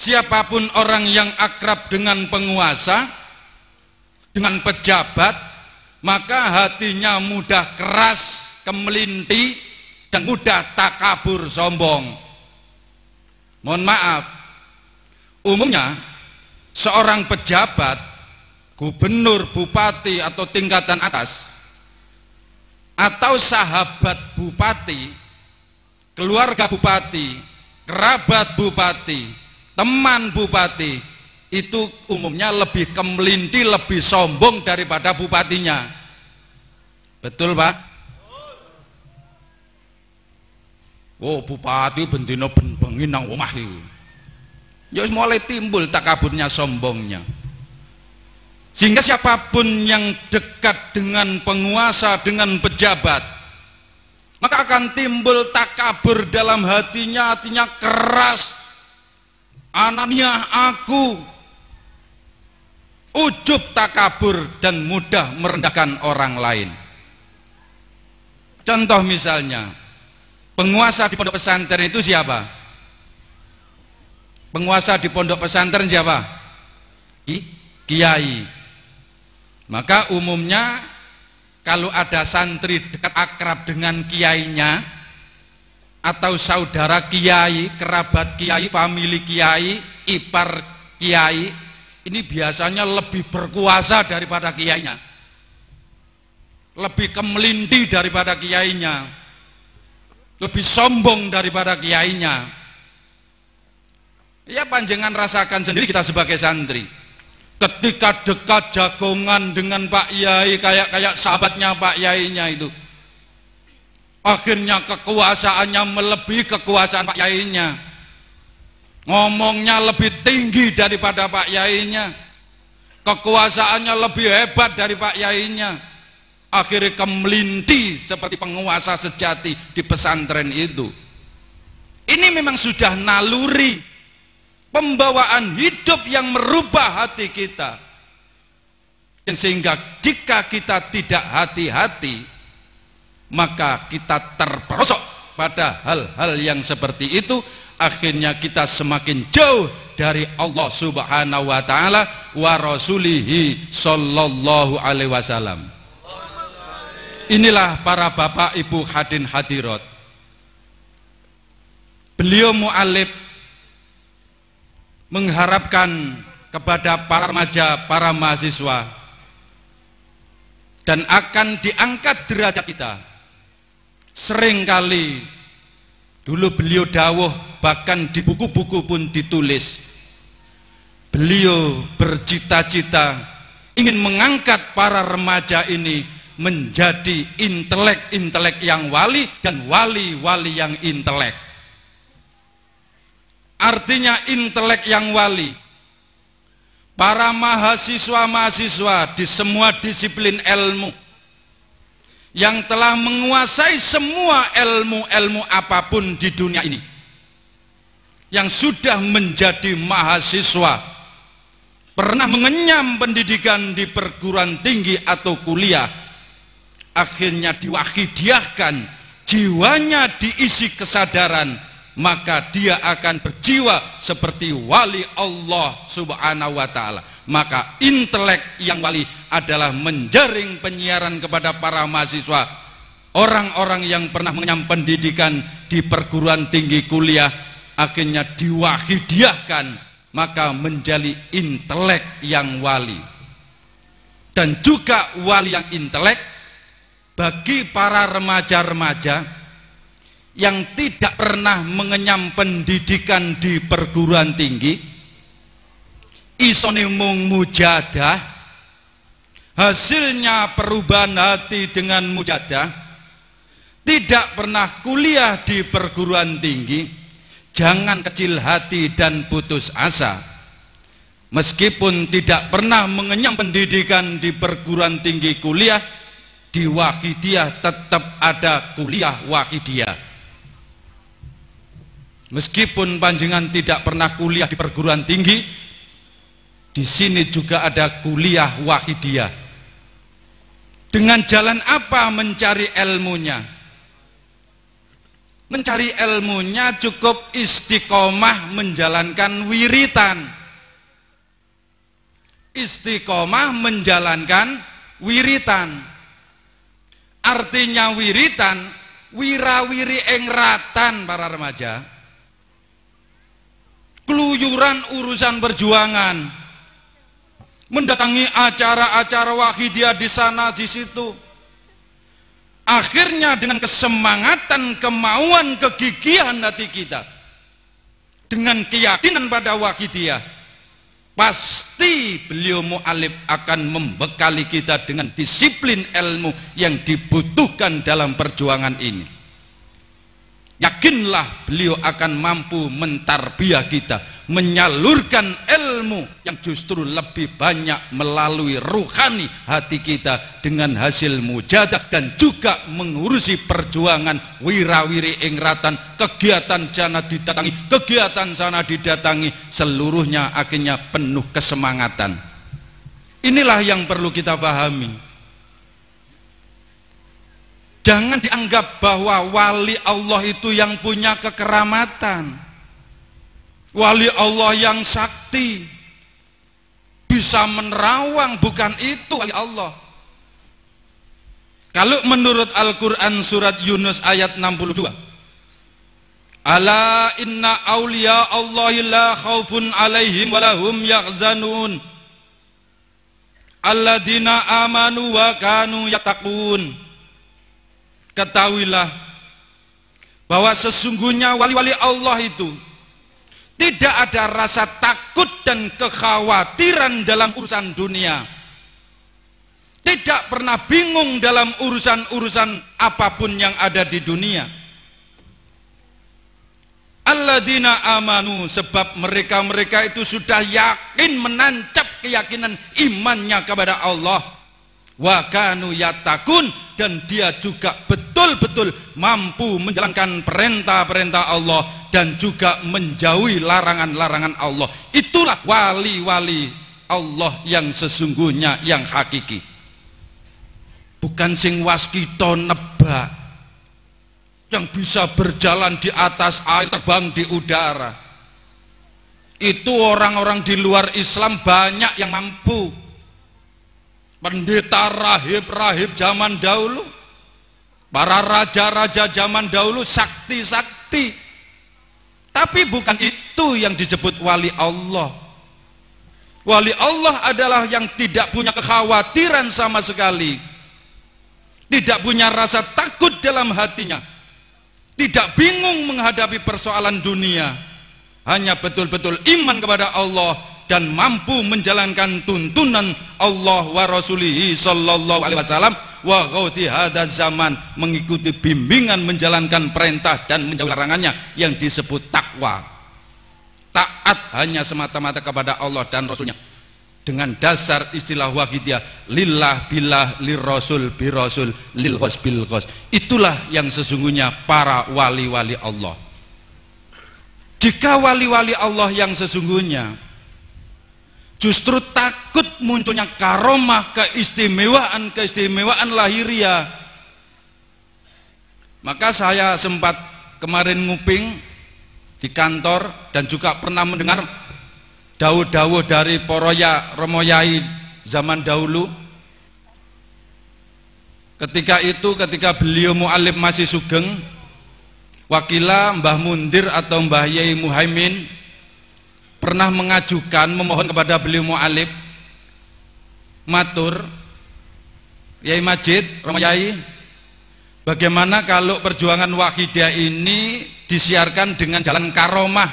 siapapun orang yang akrab dengan penguasa dengan pejabat maka hatinya mudah keras kemelinti dan mudah takabur sombong mohon maaf umumnya seorang pejabat gubernur, bupati atau tingkatan atas atau sahabat bupati keluarga bupati kerabat bupati teman bupati itu umumnya lebih kemelinti, lebih sombong daripada bupatinya. Betul, Pak? Oh, bupati bendino benbengi nang omah Ya mulai timbul takaburnya sombongnya. Sehingga siapapun yang dekat dengan penguasa, dengan pejabat, maka akan timbul takabur dalam hatinya, hatinya keras, Anaknya aku ujub tak kabur dan mudah merendahkan orang lain. Contoh misalnya, penguasa di pondok pesantren itu siapa? Penguasa di pondok pesantren siapa? Kiai. Maka umumnya kalau ada santri dekat akrab dengan kiainya, atau saudara kiai, kerabat kiai, famili kiai, ipar kiai, ini biasanya lebih berkuasa daripada kiainya. Lebih kemelindi daripada kiainya. Lebih sombong daripada kiainya. Ya panjangan rasakan sendiri kita sebagai santri ketika dekat jagongan dengan Pak Yai kayak kayak sahabatnya Pak Yainya itu Akhirnya kekuasaannya melebihi kekuasaan Pak Yainya. Ngomongnya lebih tinggi daripada Pak Yainya. Kekuasaannya lebih hebat dari Pak Yainya. Akhirnya kemelinti seperti penguasa sejati di pesantren itu. Ini memang sudah naluri pembawaan hidup yang merubah hati kita. Sehingga jika kita tidak hati-hati, maka kita terperosok pada hal-hal yang seperti itu akhirnya kita semakin jauh dari Allah Subhanahu wa taala wa rasulihi sallallahu alaihi wasallam. Inilah para bapak ibu hadin hadirat. Beliau mualib mengharapkan kepada para remaja, para mahasiswa dan akan diangkat derajat kita Seringkali dulu beliau dawuh bahkan di buku-buku pun ditulis. Beliau bercita-cita ingin mengangkat para remaja ini menjadi intelek-intelek yang wali dan wali-wali yang intelek. Artinya intelek yang wali. Para mahasiswa-mahasiswa di semua disiplin ilmu yang telah menguasai semua ilmu-ilmu apapun di dunia ini yang sudah menjadi mahasiswa pernah mengenyam pendidikan di perguruan tinggi atau kuliah akhirnya diwahidiahkan jiwanya diisi kesadaran maka dia akan berjiwa seperti wali Allah subhanahu wa ta'ala maka intelek yang wali adalah menjaring penyiaran kepada para mahasiswa orang-orang yang pernah mengenyam pendidikan di perguruan tinggi kuliah akhirnya diwahidiahkan maka menjadi intelek yang wali dan juga wali yang intelek bagi para remaja-remaja yang tidak pernah mengenyam pendidikan di perguruan tinggi isone mung mujadah hasilnya perubahan hati dengan mujadah tidak pernah kuliah di perguruan tinggi jangan kecil hati dan putus asa meskipun tidak pernah mengenyam pendidikan di perguruan tinggi kuliah di Wahidiyah tetap ada kuliah Wahidiyah meskipun panjangan tidak pernah kuliah di perguruan tinggi di sini juga ada kuliah wahidiyah. Dengan jalan apa mencari ilmunya? Mencari ilmunya cukup istiqomah menjalankan wiritan. Istiqomah menjalankan wiritan. Artinya wiritan, wirawiri engratan para remaja. Keluyuran urusan perjuangan mendatangi acara-acara wahidiyah di sana di situ akhirnya dengan kesemangatan kemauan kegigihan hati kita dengan keyakinan pada wahidiyah pasti beliau mu'alib akan membekali kita dengan disiplin ilmu yang dibutuhkan dalam perjuangan ini yakinlah beliau akan mampu mentarbiah kita menyalurkan ilmu yang justru lebih banyak melalui ruhani hati kita dengan hasil mujadah dan juga mengurusi perjuangan wirawiri ingratan kegiatan sana didatangi kegiatan sana didatangi seluruhnya akhirnya penuh kesemangatan inilah yang perlu kita pahami Jangan dianggap bahwa wali Allah itu yang punya kekeramatan. Wali Allah yang sakti. Bisa menerawang, bukan itu wali Allah. Kalau menurut Al-Quran surat Yunus ayat 62. Ala inna awliya Allahi la khawfun alaihim walahum yahzanun. Alladina amanu wa kanu yatakun. Ketahuilah bahwa sesungguhnya wali-wali Allah itu tidak ada rasa takut dan kekhawatiran dalam urusan dunia. Tidak pernah bingung dalam urusan-urusan apapun yang ada di dunia. Alladzina amanu sebab mereka-mereka itu sudah yakin menancap keyakinan imannya kepada Allah. Wa kanu yatakun dan dia juga betul-betul mampu menjalankan perintah-perintah Allah dan juga menjauhi larangan-larangan Allah itulah wali-wali Allah yang sesungguhnya yang hakiki bukan sing waskito nebak yang bisa berjalan di atas air terbang di udara itu orang-orang di luar Islam banyak yang mampu pendeta rahib-rahib zaman dahulu para raja-raja zaman dahulu sakti-sakti tapi bukan itu yang disebut wali Allah wali Allah adalah yang tidak punya kekhawatiran sama sekali tidak punya rasa takut dalam hatinya tidak bingung menghadapi persoalan dunia hanya betul-betul iman kepada Allah dan mampu menjalankan tuntunan Allah wa rasulihi sallallahu alaihi wasallam wa ghauti hadaz zaman mengikuti bimbingan menjalankan perintah dan menjauhi larangannya yang disebut takwa taat hanya semata-mata kepada Allah dan Rasulnya dengan dasar istilah wahidiyah lillah billah lirrasul birrasul lil ghos bil ghos itulah yang sesungguhnya para wali-wali Allah jika wali-wali Allah yang sesungguhnya Justru takut munculnya karomah, keistimewaan, keistimewaan lahiria. Maka saya sempat kemarin nguping di kantor dan juga pernah mendengar dawu-dawu dari poroya romoyai zaman dahulu ketika itu ketika beliau mu'alib masih sugeng wakila Mbah Mundir atau Mbah Yai Muhaimin pernah mengajukan memohon kepada beliau mu'alif matur Yai Majid, Yai bagaimana kalau perjuangan Wahidah ini disiarkan dengan jalan karomah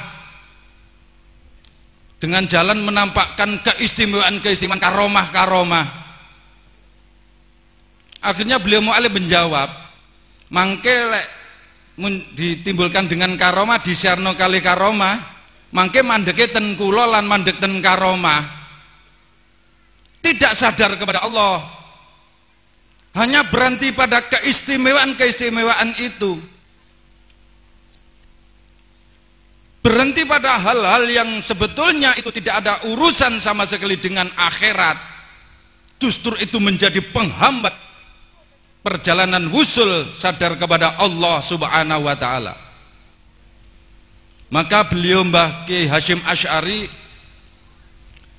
dengan jalan menampakkan keistimewaan-keistimewaan karomah-karomah akhirnya beliau mu'alif menjawab mangkelek, ditimbulkan dengan karomah disiarno kali karomah mangke mandeke ten kula lan mandek ten karoma tidak sadar kepada Allah hanya berhenti pada keistimewaan-keistimewaan itu berhenti pada hal-hal yang sebetulnya itu tidak ada urusan sama sekali dengan akhirat justru itu menjadi penghambat perjalanan wusul sadar kepada Allah subhanahu wa ta'ala maka beliau Mbah Ki Hashim Ash'ari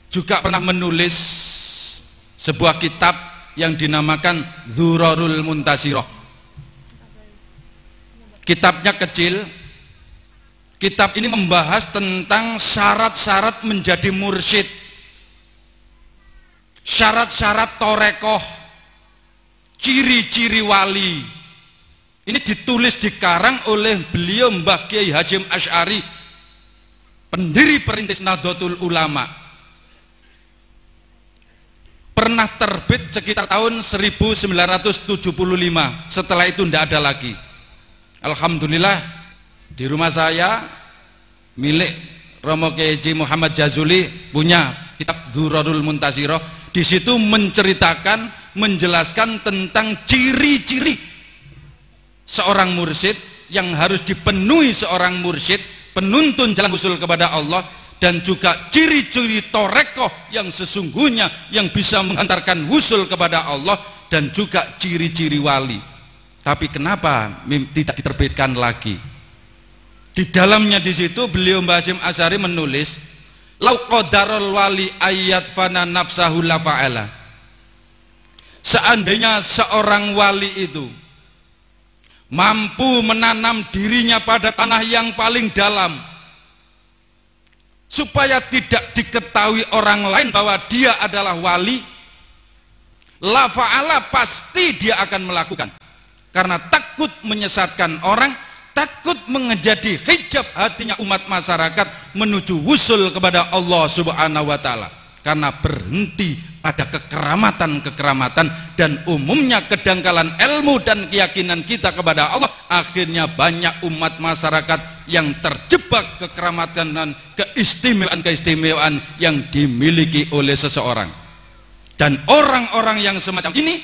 juga pernah menulis sebuah kitab yang dinamakan Zurarul Muntasiroh. Kitabnya kecil. Kitab ini membahas tentang syarat-syarat menjadi mursyid. Syarat-syarat torekoh. Ciri-ciri wali ini ditulis di Karang oleh beliau Mbah Kiai Haji Ash'ari pendiri perintis Nahdlatul Ulama pernah terbit sekitar tahun 1975 setelah itu tidak ada lagi Alhamdulillah di rumah saya milik Romo Kiai Muhammad Jazuli punya kitab Zuradul Muntasiro di situ menceritakan menjelaskan tentang ciri-ciri seorang mursyid yang harus dipenuhi seorang mursyid penuntun jalan usul kepada Allah dan juga ciri-ciri torekoh yang sesungguhnya yang bisa mengantarkan usul kepada Allah dan juga ciri-ciri wali tapi kenapa tidak diterbitkan lagi di dalamnya di situ beliau Mbah Hasim Asyari menulis lau qadarul wali ayat fana nafsahu lafa'ala seandainya seorang wali itu mampu menanam dirinya pada tanah yang paling dalam supaya tidak diketahui orang lain bahwa dia adalah wali la fa'ala pasti dia akan melakukan karena takut menyesatkan orang takut menjadi hijab hatinya umat masyarakat menuju wusul kepada Allah subhanahu wa ta'ala karena berhenti pada kekeramatan-kekeramatan dan umumnya kedangkalan ilmu dan keyakinan kita kepada Allah akhirnya banyak umat masyarakat yang terjebak kekeramatan dan keistimewaan-keistimewaan yang dimiliki oleh seseorang dan orang-orang yang semacam ini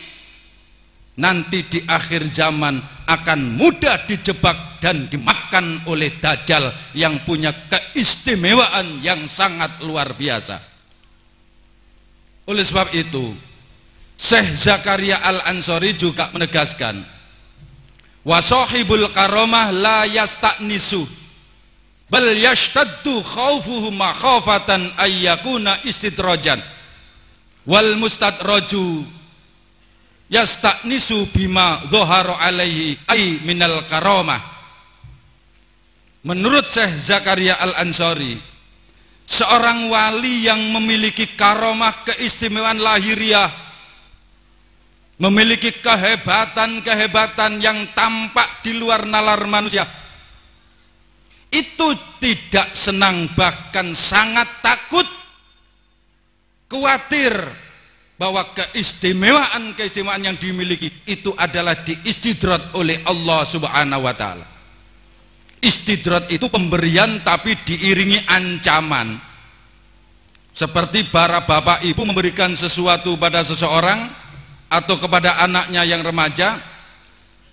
nanti di akhir zaman akan mudah dijebak dan dimakan oleh dajjal yang punya keistimewaan yang sangat luar biasa oleh sebab itu, Syekh Zakaria Al-Ansori juga menegaskan, "Wasohibul karomah la yasta'nisu bal yashtaddu khaufuhu makhafatan ayyakuna istidrajan wal mustadraju yasta'nisu bima dhahara alaihi ay minal karomah." Menurut Syekh Zakaria Al-Ansori, Seorang wali yang memiliki karomah keistimewaan lahiriah memiliki kehebatan-kehebatan yang tampak di luar nalar manusia itu tidak senang bahkan sangat takut khawatir bahwa keistimewaan-keistimewaan yang dimiliki itu adalah diistidrat oleh Allah Subhanahu wa taala istidrat itu pemberian tapi diiringi ancaman seperti para bapak ibu memberikan sesuatu pada seseorang atau kepada anaknya yang remaja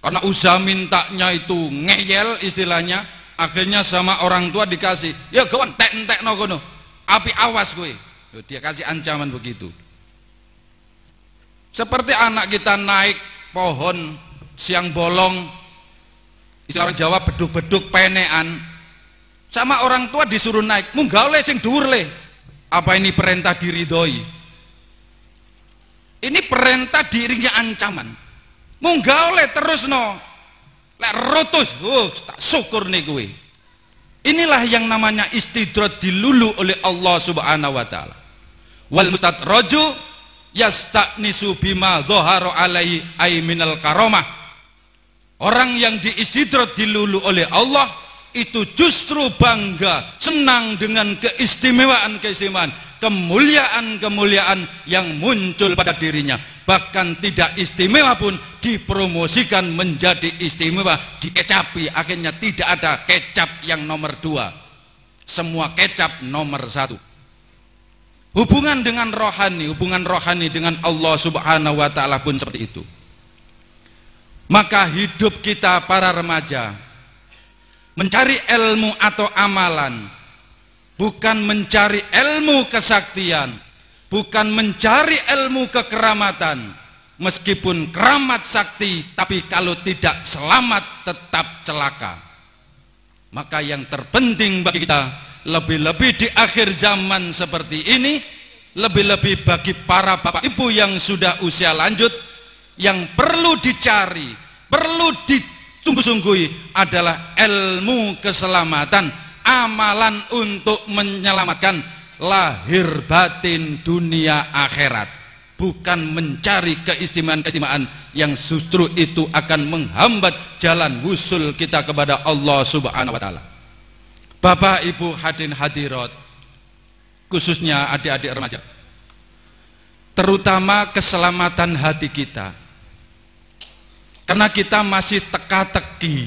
karena usaha mintanya itu ngeyel istilahnya akhirnya sama orang tua dikasih ya kawan tek tek no kono api awas gue dia kasih ancaman begitu seperti anak kita naik pohon siang bolong bisa orang Jawa beduk-beduk penean sama orang tua disuruh naik munggah oleh sing dhuwur le apa ini perintah diridhoi ini perintah dirinya ancaman munggah oleh terus no lek rotus oh, tak syukur nih gue inilah yang namanya istidrat dilulu oleh Allah subhanahu wa ta'ala wal mustad mustadraju yastanisu bima alaihi ay minal karomah Orang yang diistidrat dilulu oleh Allah itu justru bangga, senang dengan keistimewaan-keistimewaan, kemuliaan-kemuliaan yang muncul pada dirinya. Bahkan tidak istimewa pun dipromosikan menjadi istimewa, dikecapi. Akhirnya tidak ada kecap yang nomor dua. Semua kecap nomor satu. Hubungan dengan rohani, hubungan rohani dengan Allah subhanahu wa ta'ala pun seperti itu maka hidup kita para remaja mencari ilmu atau amalan bukan mencari ilmu kesaktian bukan mencari ilmu kekeramatan meskipun keramat sakti tapi kalau tidak selamat tetap celaka maka yang terpenting bagi kita lebih-lebih di akhir zaman seperti ini lebih-lebih bagi para bapak ibu yang sudah usia lanjut yang perlu dicari perlu ditunggu-sungguhi adalah ilmu keselamatan amalan untuk menyelamatkan lahir batin dunia akhirat bukan mencari keistimewaan-keistimewaan yang justru itu akan menghambat jalan wusul kita kepada Allah Subhanahu wa taala. Bapak Ibu hadin hadirat khususnya adik-adik remaja terutama keselamatan hati kita karena kita masih teka-teki.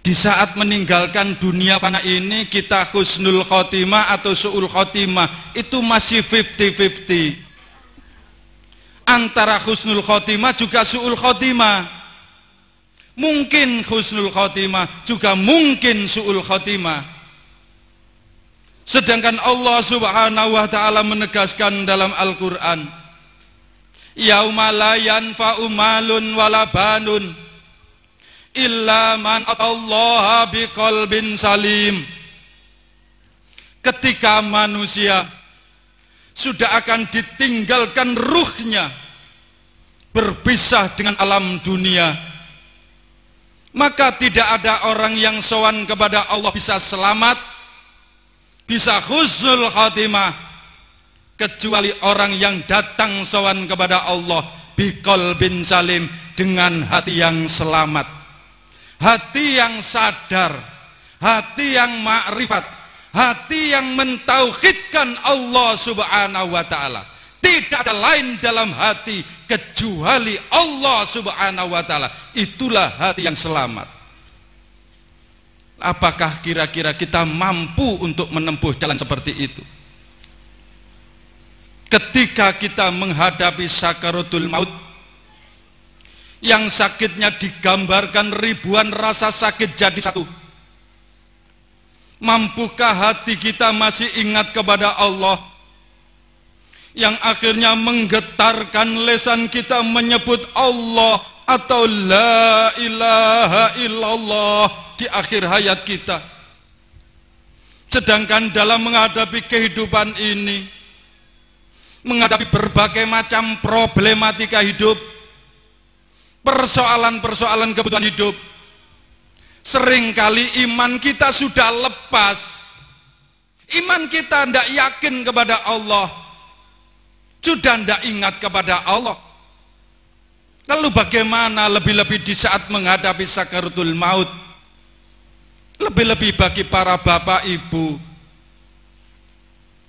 Di saat meninggalkan dunia fana ini kita khusnul khotimah atau su'ul khotimah itu masih 50-50. Antara khusnul khotimah juga su'ul khotimah. Mungkin khusnul khotimah juga mungkin su'ul khotimah. Sedangkan Allah Subhanahu wa taala menegaskan dalam Al-Qur'an yauma la yanfa'u malun wala banun illa man atallaha biqalbin salim ketika manusia sudah akan ditinggalkan ruhnya berpisah dengan alam dunia maka tidak ada orang yang sowan kepada Allah bisa selamat bisa khusnul khatimah kecuali orang yang datang sowan kepada Allah bikol bin salim dengan hati yang selamat hati yang sadar hati yang makrifat hati yang mentauhidkan Allah subhanahu wa ta'ala tidak ada lain dalam hati kecuali Allah subhanahu wa ta'ala itulah hati yang selamat apakah kira-kira kita mampu untuk menempuh jalan seperti itu ketika kita menghadapi sakaratul maut yang sakitnya digambarkan ribuan rasa sakit jadi satu mampukah hati kita masih ingat kepada Allah yang akhirnya menggetarkan lesan kita menyebut Allah atau la ilaha illallah di akhir hayat kita sedangkan dalam menghadapi kehidupan ini menghadapi berbagai macam problematika hidup, persoalan-persoalan kebutuhan hidup. Seringkali iman kita sudah lepas. Iman kita tidak yakin kepada Allah. Sudah tidak ingat kepada Allah. Lalu bagaimana lebih-lebih di saat menghadapi sakaratul maut? Lebih-lebih bagi para bapak ibu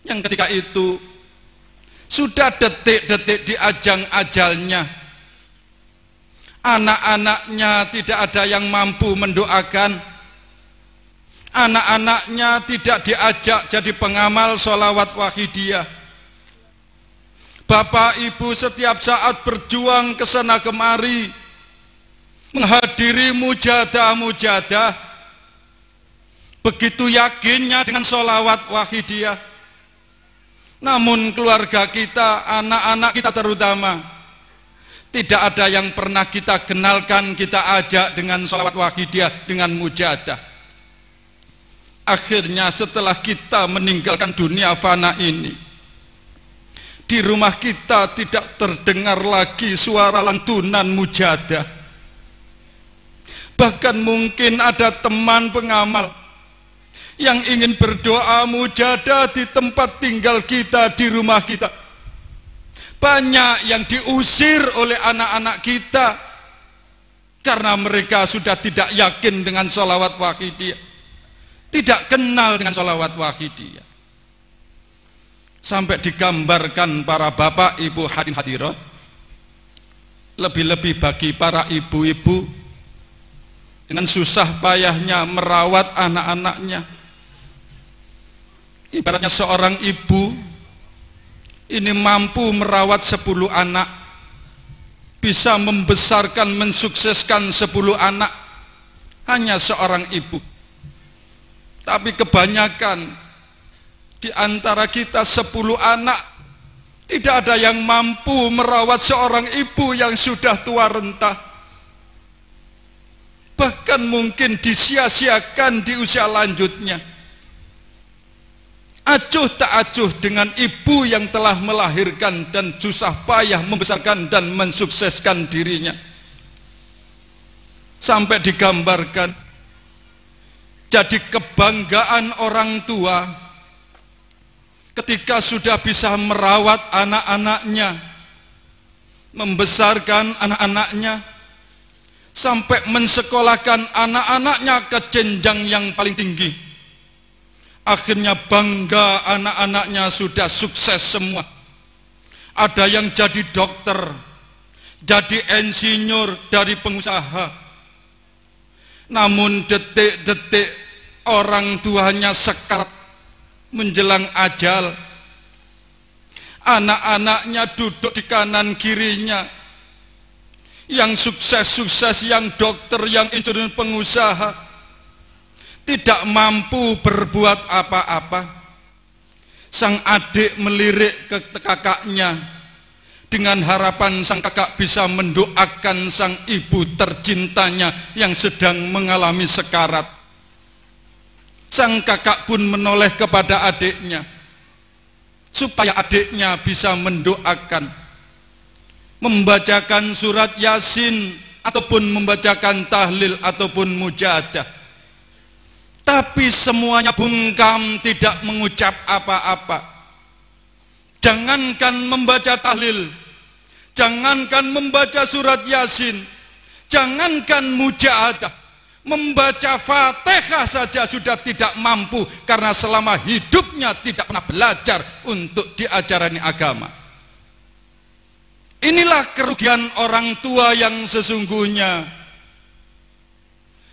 yang ketika itu sudah detik-detik di ajang ajalnya. Anak-anaknya tidak ada yang mampu mendoakan. Anak-anaknya tidak diajak jadi pengamal sholawat wahidiyah. Bapak ibu setiap saat berjuang ke sana kemari menghadiri mujadah-mujadah begitu yakinnya dengan sholawat wahidiyah namun keluarga kita, anak-anak kita terutama tidak ada yang pernah kita kenalkan, kita ajak dengan sholawat wahidiyah, dengan mujadah. Akhirnya setelah kita meninggalkan dunia fana ini, di rumah kita tidak terdengar lagi suara lantunan mujadah. Bahkan mungkin ada teman pengamal yang ingin berdoa mujada di tempat tinggal kita, di rumah kita. Banyak yang diusir oleh anak-anak kita karena mereka sudah tidak yakin dengan sholawat wahidiyah. Tidak kenal dengan sholawat wahidiyah. Sampai digambarkan para bapak, ibu hadirin hadirat, lebih-lebih bagi para ibu-ibu dengan susah payahnya merawat anak-anaknya, ibaratnya seorang ibu ini mampu merawat 10 anak bisa membesarkan mensukseskan 10 anak hanya seorang ibu tapi kebanyakan di antara kita 10 anak tidak ada yang mampu merawat seorang ibu yang sudah tua renta bahkan mungkin disia-siakan di usia lanjutnya acuh tak acuh dengan ibu yang telah melahirkan dan susah payah membesarkan dan mensukseskan dirinya sampai digambarkan jadi kebanggaan orang tua ketika sudah bisa merawat anak-anaknya membesarkan anak-anaknya sampai mensekolahkan anak-anaknya ke jenjang yang paling tinggi akhirnya bangga anak-anaknya sudah sukses semua. Ada yang jadi dokter, jadi insinyur dari pengusaha. Namun detik-detik orang tuanya sekat menjelang ajal. Anak-anaknya duduk di kanan kirinya. Yang sukses-sukses, yang dokter, yang insinyur pengusaha tidak mampu berbuat apa-apa. Sang adik melirik ke kakaknya dengan harapan sang kakak bisa mendoakan sang ibu tercintanya yang sedang mengalami sekarat. Sang kakak pun menoleh kepada adiknya supaya adiknya bisa mendoakan membacakan surat Yasin ataupun membacakan tahlil ataupun mujadah tapi semuanya bungkam tidak mengucap apa-apa. Jangankan membaca tahlil, jangankan membaca surat yasin, jangankan mujahadah, membaca fatihah saja sudah tidak mampu karena selama hidupnya tidak pernah belajar untuk diajarani agama. Inilah kerugian orang tua yang sesungguhnya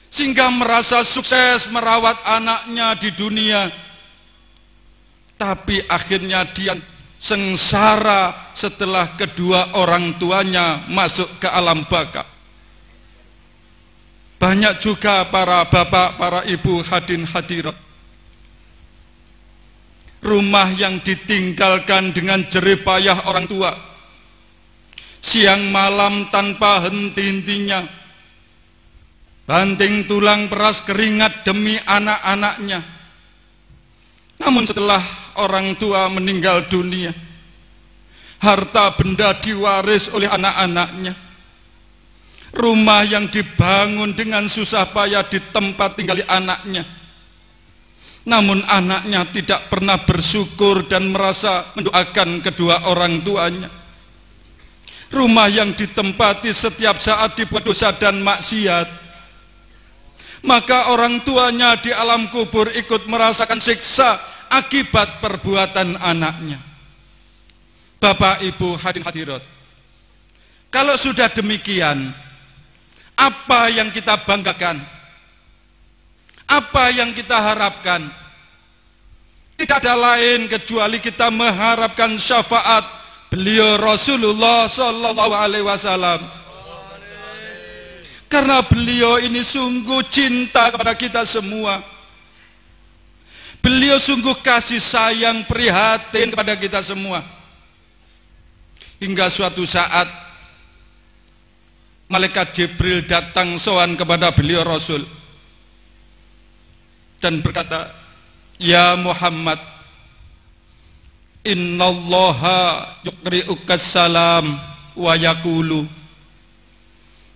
sehingga merasa sukses merawat anaknya di dunia tapi akhirnya dia sengsara setelah kedua orang tuanya masuk ke alam baka banyak juga para bapak, para ibu hadin hadirat rumah yang ditinggalkan dengan jeripayah orang tua siang malam tanpa henti-hentinya banting tulang peras keringat demi anak-anaknya. Namun setelah orang tua meninggal dunia, harta benda diwaris oleh anak-anaknya. Rumah yang dibangun dengan susah payah di tempat tinggal anaknya. Namun anaknya tidak pernah bersyukur dan merasa mendoakan kedua orang tuanya. Rumah yang ditempati setiap saat dibuat dosa dan maksiat maka orang tuanya di alam kubur ikut merasakan siksa akibat perbuatan anaknya. Bapak Ibu hadir hadirat. Kalau sudah demikian, apa yang kita banggakan? Apa yang kita harapkan? Tidak ada lain kecuali kita mengharapkan syafaat beliau Rasulullah Sallallahu Alaihi Wasallam karena beliau ini sungguh cinta kepada kita semua. Beliau sungguh kasih sayang prihatin kepada kita semua. Hingga suatu saat malaikat Jibril datang sowan kepada beliau Rasul dan berkata, "Ya Muhammad, innallaha yukriu salam wa yaqulu"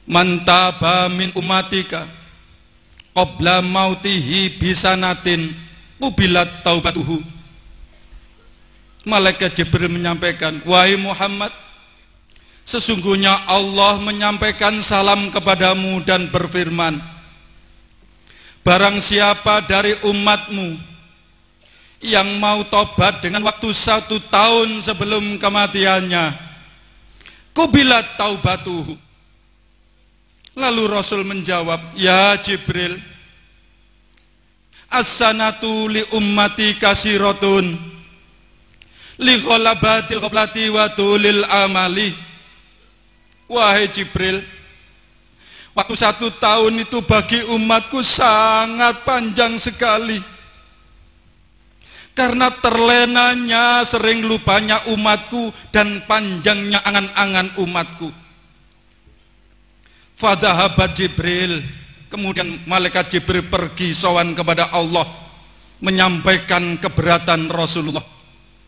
mantaba min umatika qabla mautihi bisanatin kubilat taubatuhu Malaikat Jibril menyampaikan Wahai Muhammad Sesungguhnya Allah menyampaikan salam kepadamu dan berfirman Barang siapa dari umatmu Yang mau tobat dengan waktu satu tahun sebelum kematiannya Kubilat taubatuhu Lalu Rasul menjawab, "Ya Jibril, as-sanatu li ummati kasiratun li ghalabatil ghaflati wa tulil amali." Wahai Jibril, waktu satu tahun itu bagi umatku sangat panjang sekali. Karena terlenanya sering lupanya umatku dan panjangnya angan-angan umatku. Fadahabat Jibril. Kemudian malaikat Jibril pergi sowan kepada Allah menyampaikan keberatan Rasulullah.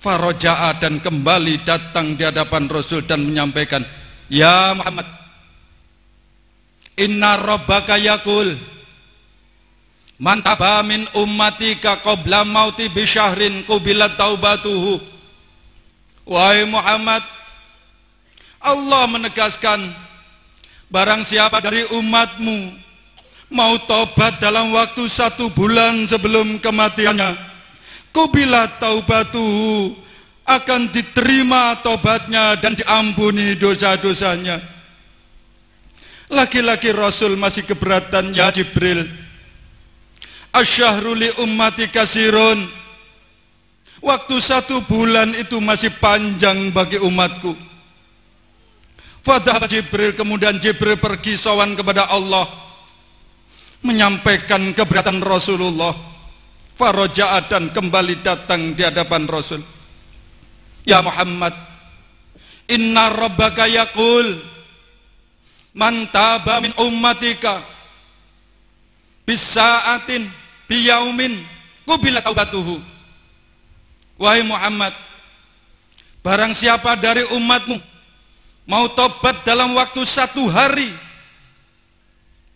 Faroja'ah dan kembali datang di hadapan Rasul dan menyampaikan, "Ya Muhammad, inna robbaka yakul mantaba min ummatika qobla mauti bisyahrin kubilat taubatuhu." Wahai Muhammad, Allah menegaskan Barang siapa dari umatmu mau taubat dalam waktu satu bulan sebelum kematiannya, kubila taubatu akan diterima taubatnya dan diampuni dosa-dosanya. Laki-laki Rasul masih keberatan ya Jibril. Asyahruli ummati kasirun. Waktu satu bulan itu masih panjang bagi umatku Fadah Jibril kemudian Jibril pergi sowan kepada Allah menyampaikan keberatan Rasulullah Faroja'at dan kembali datang di hadapan Rasul Ya Muhammad Inna Rabbaka yakul Man taba min ummatika Bisa'atin Biyaumin Kubila taubatuhu Wahai Muhammad Barang siapa dari umatmu mau tobat dalam waktu satu hari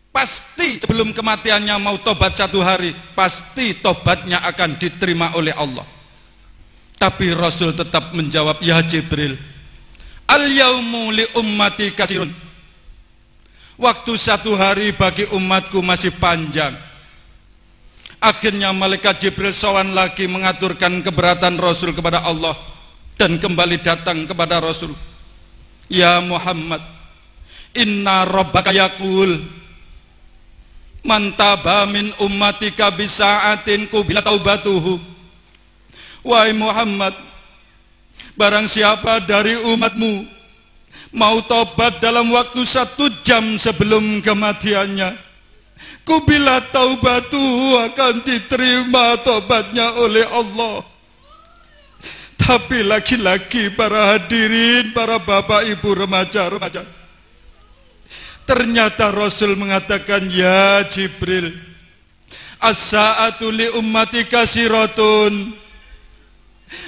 pasti sebelum kematiannya mau tobat satu hari pasti tobatnya akan diterima oleh Allah tapi Rasul tetap menjawab ya Jibril al yaumu li ummati kasirun waktu satu hari bagi umatku masih panjang akhirnya malaikat Jibril sowan lagi mengaturkan keberatan Rasul kepada Allah dan kembali datang kepada Rasul Ya Muhammad Inna rabbaka yakul Mantaba min ummatika bisa'atin kubila taubatuhu Wahai Muhammad Barang siapa dari umatmu Mau taubat dalam waktu satu jam sebelum kematiannya Kubila taubatuhu akan diterima taubatnya oleh Allah tapi lagi-lagi para hadirin, para bapak ibu remaja-remaja. Ternyata Rasul mengatakan, "Ya Jibril, as-sa'atu li ummatika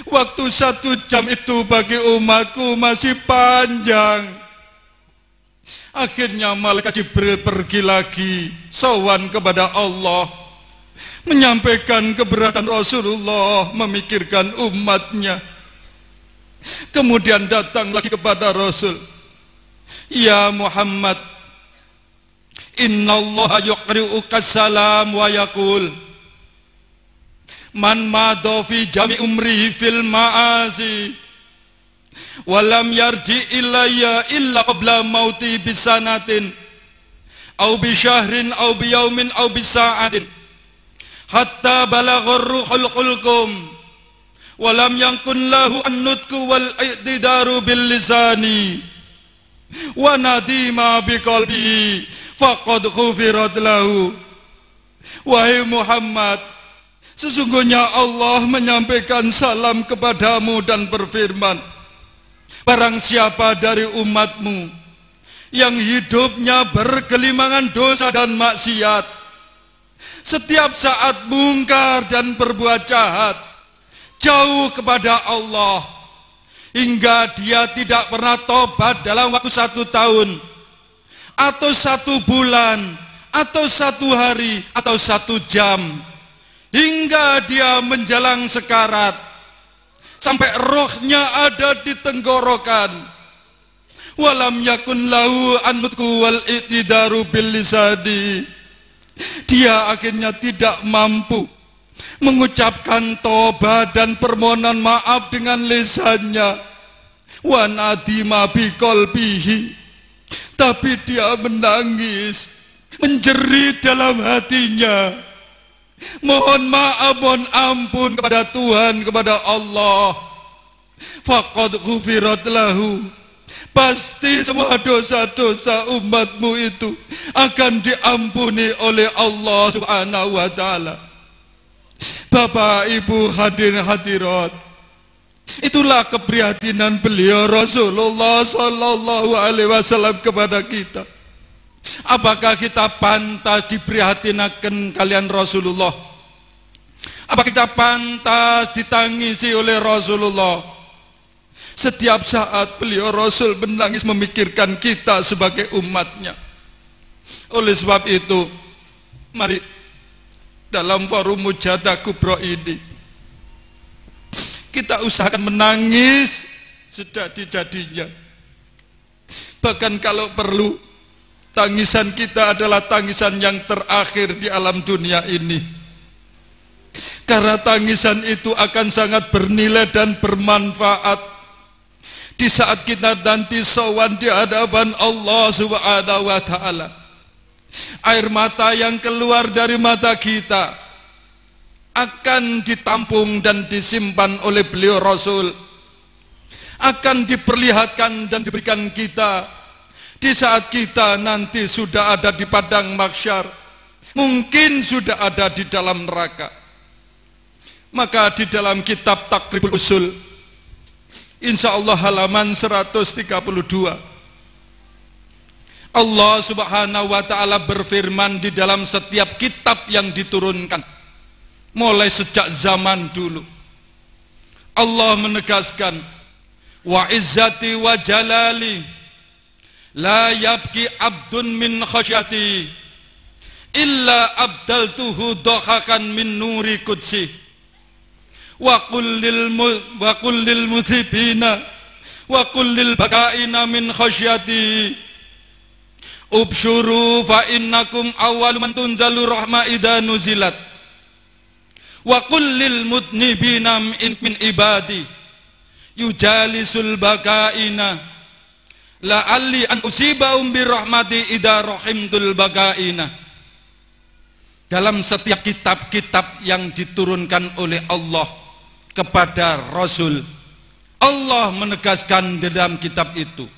Waktu satu jam itu bagi umatku masih panjang. Akhirnya malaikat Jibril pergi lagi sowan kepada Allah menyampaikan keberatan Rasulullah memikirkan umatnya kemudian datang lagi kepada Rasul Ya Muhammad Inna Allah yuqri'uka salam wa yakul Man madu fi jami umrihi fil Maazi Walam yarji ilayya illa qabla mauti bisanatin Au Bi syahrin, au Bi yaumin, au Bi Saatin hatta balaghur ruhul qulqum walam lam yankun lahu annutku wal i'tidaru bil lisani wa nadima bi qalbi faqad ghufirat lahu wahai Muhammad sesungguhnya Allah menyampaikan salam kepadamu dan berfirman barang siapa dari umatmu yang hidupnya berkelimangan dosa dan maksiat setiap saat bungkar dan berbuat jahat, jauh kepada Allah, hingga dia tidak pernah tobat dalam waktu satu tahun, atau satu bulan, atau satu hari, atau satu jam, hingga dia menjelang sekarat, sampai rohnya ada di tenggorokan, walam yakun lahu anmutku wal itidaru bilisadi dia akhirnya tidak mampu mengucapkan toba dan permohonan maaf dengan lisannya. Wanadima bikol kolpihi, Tapi dia menangis, menjerit dalam hatinya. Mohon maaf, mohon ampun kepada Tuhan, kepada Allah. Faqad ghufirat lahu Pasti semua dosa-dosa umatmu itu akan diampuni oleh Allah subhanahu wa ta'ala. Bapak, Ibu, hadirin hadirat. Itulah keprihatinan beliau Rasulullah Sallallahu Alaihi Wasallam kepada kita. Apakah kita pantas diprihatinakan kalian Rasulullah? apakah kita pantas ditangisi oleh Rasulullah? Setiap saat beliau Rasul menangis memikirkan kita sebagai umatnya. Oleh sebab itu, mari dalam forum mujadah kubro ini kita usahakan menangis sejadi-jadinya. Bahkan kalau perlu tangisan kita adalah tangisan yang terakhir di alam dunia ini karena tangisan itu akan sangat bernilai dan bermanfaat di saat kita nanti sowan di hadapan Allah subhanahu wa ta'ala. Air mata yang keluar dari mata kita akan ditampung dan disimpan oleh beliau Rasul akan diperlihatkan dan diberikan kita di saat kita nanti sudah ada di padang mahsyar mungkin sudah ada di dalam neraka maka di dalam kitab takribul usul Insya Allah halaman 132 Allah subhanahu wa ta'ala berfirman di dalam setiap kitab yang diturunkan mulai sejak zaman dulu Allah menegaskan wa izzati wa jalali la yabki abdun min khasyati illa abdaltuhu dohakan min nuri kudsi wa kullil wa kullil muthibina wa kullil bakaina min khasyati Ubshuru fa innakum awwal man tunzalu rahma idza nuzilat wa kullil mudnibina min ibadi yujalisul bakaina ali an bi rahmati idza rahimtul bakaina dalam setiap kitab-kitab yang diturunkan oleh Allah kepada Rasul. Allah menegaskan dalam kitab itu.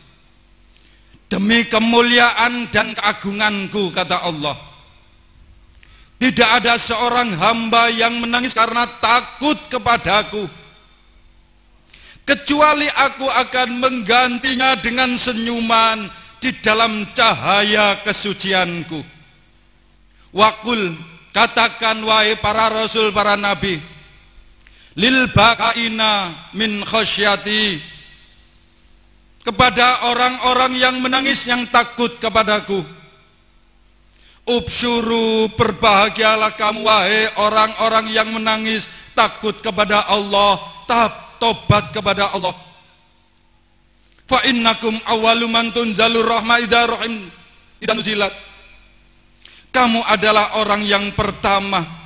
Demi kemuliaan dan keagunganku, kata Allah. Tidak ada seorang hamba yang menangis karena takut kepadaku. Kecuali aku akan menggantinya dengan senyuman di dalam cahaya kesucianku. Wakul, katakan wahai para rasul, para nabi, lil bakaina min khasyati kepada orang-orang yang menangis yang takut kepadaku Upsuru berbahagialah kamu wahai orang-orang yang menangis takut kepada Allah tahap tobat kepada Allah fa innakum awwalu man tunzalur rahmah idza rahim idan zilat kamu adalah orang yang pertama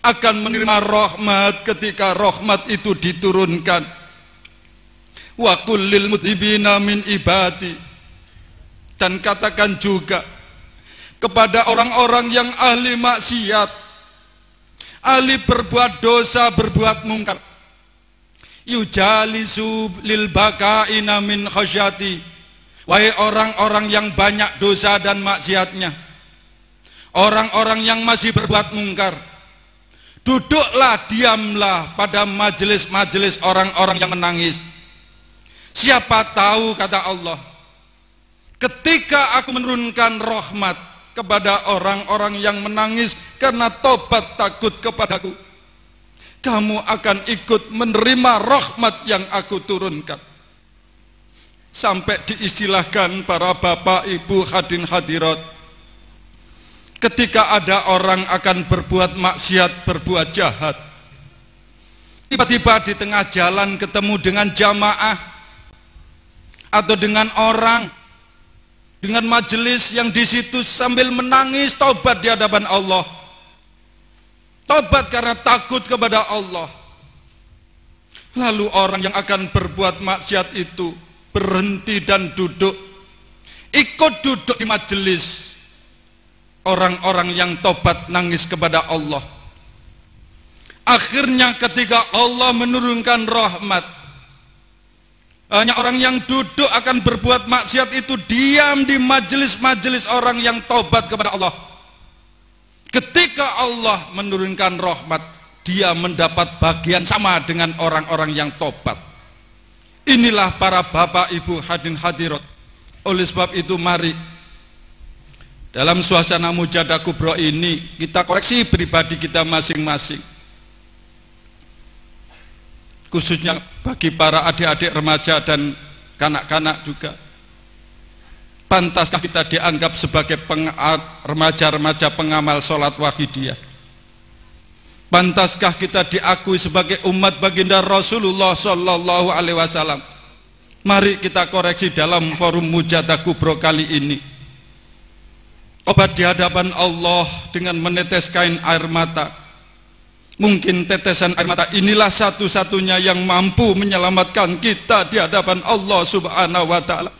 akan menerima rahmat ketika rahmat itu diturunkan wa lil mudhibina min ibadi dan katakan juga kepada orang-orang yang ahli maksiat ahli berbuat dosa berbuat mungkar yujalisu lil bakaina min khasyati wahai orang-orang yang banyak dosa dan maksiatnya orang-orang yang masih berbuat mungkar Duduklah, diamlah pada majelis-majelis orang-orang yang menangis. Siapa tahu kata Allah, ketika aku menurunkan rahmat kepada orang-orang yang menangis karena tobat takut kepadaku, kamu akan ikut menerima rahmat yang aku turunkan. Sampai diisilahkan para bapak ibu hadin hadirat, ketika ada orang akan berbuat maksiat, berbuat jahat. Tiba-tiba di tengah jalan ketemu dengan jamaah atau dengan orang dengan majelis yang di situ sambil menangis taubat di hadapan Allah. Taubat karena takut kepada Allah. Lalu orang yang akan berbuat maksiat itu berhenti dan duduk ikut duduk di majelis orang-orang yang tobat nangis kepada Allah akhirnya ketika Allah menurunkan rahmat hanya orang yang duduk akan berbuat maksiat itu diam di majelis-majelis orang yang tobat kepada Allah ketika Allah menurunkan rahmat dia mendapat bagian sama dengan orang-orang yang tobat inilah para bapak ibu hadin hadirat oleh sebab itu mari dalam suasana mujada kubro ini, kita koreksi pribadi kita masing-masing. Khususnya bagi para adik-adik remaja dan kanak-kanak juga. Pantaskah kita dianggap sebagai remaja-remaja pengamal sholat wahidiyah? Pantaskah kita diakui sebagai umat baginda Rasulullah Sallallahu Alaihi Wasallam? Mari kita koreksi dalam forum mujadah kubro kali ini Obat di hadapan Allah dengan menetes kain air mata. Mungkin tetesan air mata inilah satu-satunya yang mampu menyelamatkan kita di hadapan Allah Subhanahu wa taala.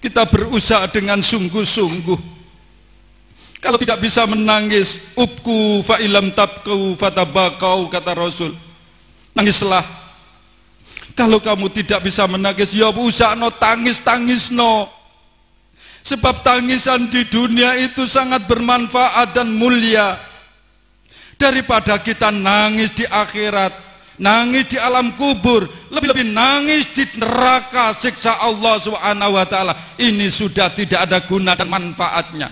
Kita berusaha dengan sungguh-sungguh. Kalau tidak bisa menangis, ubku fa ilam tabku fatabakau kata Rasul. Nangislah. Kalau kamu tidak bisa menangis, ya usah no tangis tangis no. Sebab tangisan di dunia itu sangat bermanfaat dan mulia Daripada kita nangis di akhirat Nangis di alam kubur Lebih-lebih nangis di neraka siksa Allah subhanahu wa Ini sudah tidak ada guna dan manfaatnya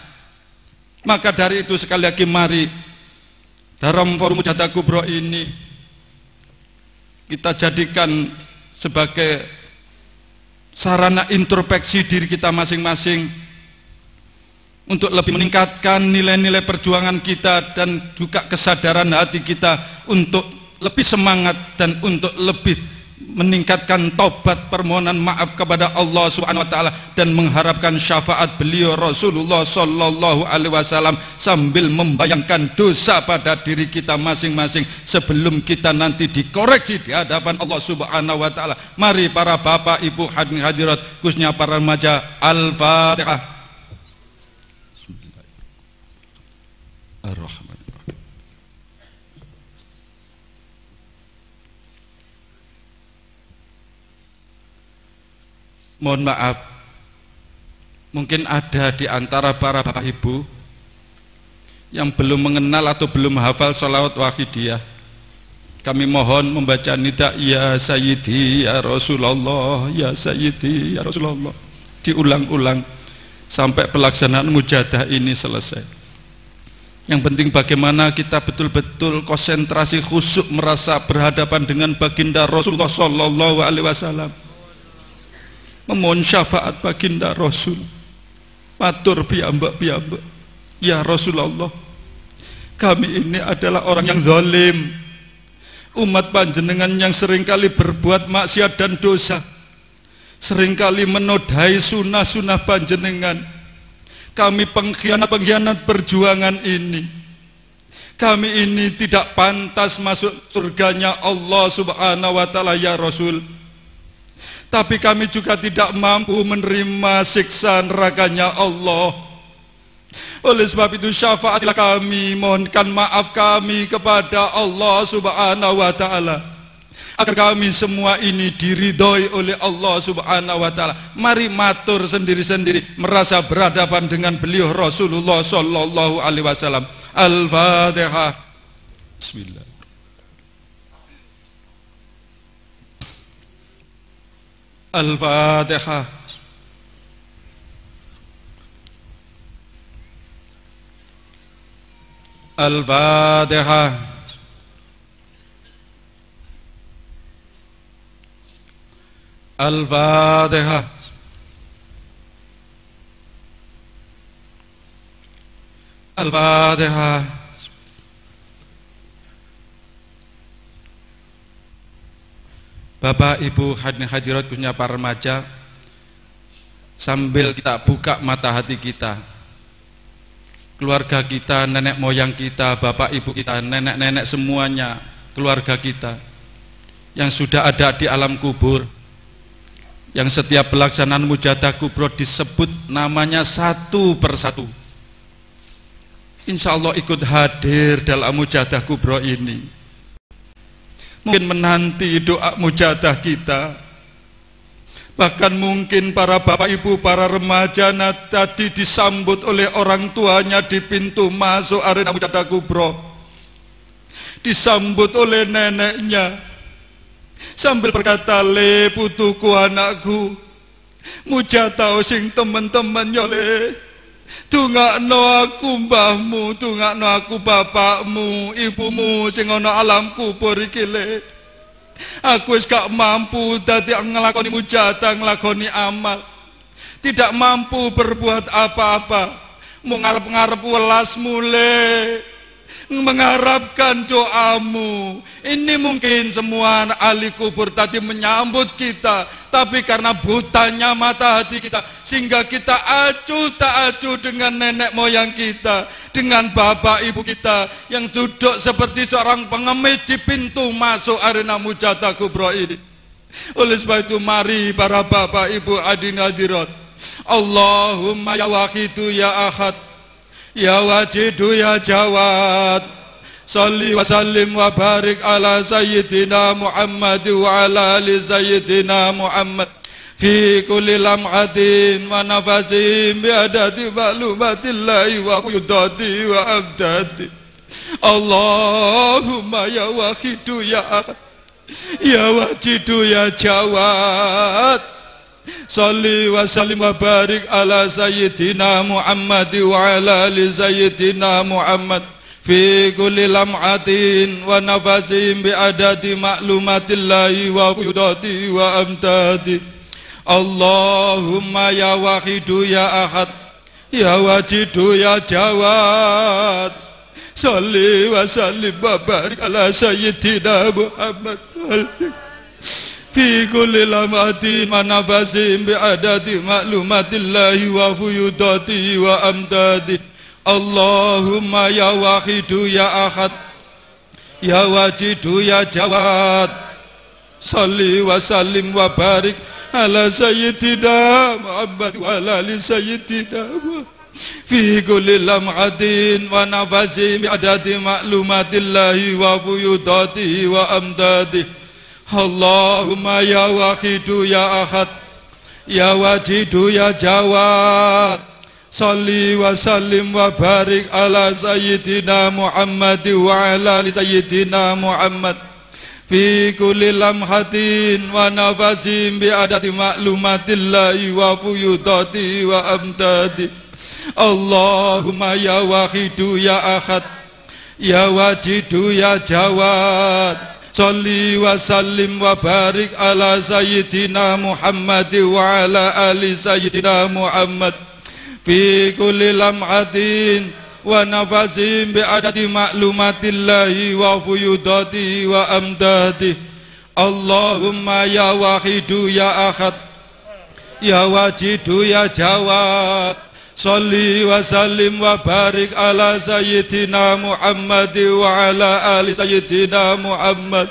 Maka dari itu sekali lagi mari Dalam forum Jatah Kubro ini Kita jadikan sebagai sarana introspeksi diri kita masing-masing untuk lebih meningkatkan nilai-nilai perjuangan kita dan juga kesadaran hati kita untuk lebih semangat dan untuk lebih meningkatkan taubat permohonan maaf kepada Allah Subhanahu wa taala dan mengharapkan syafaat beliau Rasulullah sallallahu alaihi wasallam sambil membayangkan dosa pada diri kita masing-masing sebelum kita nanti dikoreksi di hadapan Allah Subhanahu wa taala. Mari para bapak, ibu, hadirin hadirat, khususnya para remaja, Al-Fatihah. Ar-Rahman mohon maaf, mungkin ada di antara para bapak ibu yang belum mengenal atau belum hafal sholawat wahidiyah. Kami mohon membaca nida ya sayyidi ya Rasulullah ya sayyidi ya Rasulullah diulang-ulang sampai pelaksanaan mujadah ini selesai. Yang penting bagaimana kita betul-betul konsentrasi khusyuk merasa berhadapan dengan baginda Rasulullah saw. Alaihi Wasallam memohon syafaat baginda Rasul matur piyambak-piyambak ya Rasulullah kami ini adalah orang yang zalim umat panjenengan yang seringkali berbuat maksiat dan dosa seringkali menodai sunnah-sunnah panjenengan kami pengkhianat-pengkhianat perjuangan ini kami ini tidak pantas masuk surganya Allah subhanahu wa ta'ala ya Rasul tapi kami juga tidak mampu menerima siksa nerakanya Allah. Oleh sebab itu syafaatilah kami, mohonkan maaf kami kepada Allah subhanahu wa ta'ala. Agar kami semua ini diridhoi oleh Allah subhanahu wa ta'ala. Mari matur sendiri-sendiri merasa berhadapan dengan beliau Rasulullah sallallahu alaihi wasallam. Al-Fatihah. Bismillah. الفاتحة الفاتحة الفاتحة الفاتحة Bapak, Ibu, hadirin hadirat khususnya para remaja, sambil kita buka mata hati kita, keluarga kita, nenek moyang kita, bapak ibu kita, nenek-nenek semuanya, keluarga kita, yang sudah ada di alam kubur, yang setiap pelaksanaan mujadah kubro disebut namanya satu persatu. Insya Allah ikut hadir dalam mujadah kubro ini mungkin menanti doa mujadah kita bahkan mungkin para bapak ibu para remaja nah, tadi disambut oleh orang tuanya di pintu masuk arena mujadah kubro disambut oleh neneknya sambil berkata le putuku anakku mujatau sing teman-teman le Dungakno aku mbahmu, dungakno aku bapakmu, ibumu sing ana alam kubur iki Aku wis gak mampu dadi nglakoni mujata, nglakoni amal. Tidak mampu berbuat apa-apa. Mung ngarep-ngarep welasmu le mengharapkan doamu. Ini mungkin semua ahli kubur tadi menyambut kita, tapi karena butanya mata hati kita, sehingga kita acuh tak acuh dengan nenek moyang kita, dengan bapak ibu kita yang duduk seperti seorang pengemis di pintu masuk arena mujata kubro ini. Oleh sebab itu mari para bapak ibu adin hadirat Allahumma ya wahidu ya ahad ya wajidu ya jawad Salli wa sallim wa barik ala sayyidina Muhammad wa ala ali sayyidina Muhammad fi kulli lam'atin wa nafasin bi adati ma'lumatillahi wa qudati wa abdati Allahumma ya wahidu ya ya wajidu ya jawad Salli wa sallim wa barik ala sayyidina Muhammad wa ala ali sayyidina Muhammad fi kulli lam'atin wa nafasin bi adadi ma'lumatillahi wa fudati wa amtadi Allahumma ya wahidu ya ahad ya wajidu ya jawad Salli wa sallim wa barik ala sayyidina Muhammad fi kulli lamati manafasim bi adati maklumatillahi wa fuyudati wa amdati Allahumma ya wahidu ya ahad ya wajidu ya jawad salli wa salim wa barik ala sayyidina Muhammad wa ala li sayyidina fi kulli lamati wa nafasim maklumatillahi wa fuyudati wa amdati Allahumma ya wahidu ya ahad Ya wajidu ya jawad Salli wa sallim wa barik ala sayyidina Muhammad wa ala li sayyidina Muhammad Fi kulli hatin wa nafasin bi adati maklumatillahi wa fuyudati wa amdadi Allahumma ya wahidu ya ahad Ya wajidu ya jawad صلي وسلم وبارك على سيدنا محمد وعلى آل سيدنا محمد في كل لمعة ونفس بعدد معلومات الله وفيوضاته وأمداده اللهم يا واحد يا أحد يا واجد يا جواد Salli wa sallim wa barik ala sayyidina Muhammad wa ala ali sayyidina Muhammad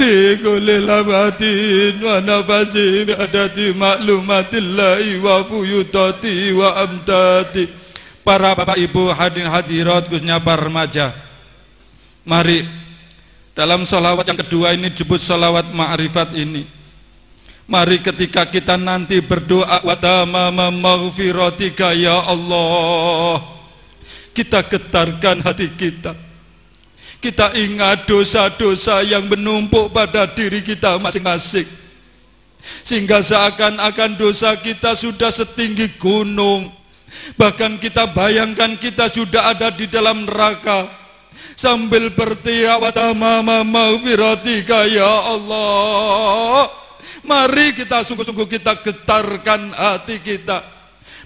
fi labatin wa nafasin adati بعدد wa fuyutati wa amtati Para bapak ibu hadirin hadirat khususnya para remaja Mari dalam sholawat yang kedua ini disebut sholawat ma'rifat ini Mari ketika kita nanti berdoa wa tamama maghfiratika ya Allah. Kita getarkan hati kita. Kita ingat dosa-dosa yang menumpuk pada diri kita masing-masing. Sehingga seakan-akan dosa kita sudah setinggi gunung. Bahkan kita bayangkan kita sudah ada di dalam neraka. Sambil berteriak wa tamama maghfiratika ya Allah Mari kita sungguh-sungguh kita getarkan hati kita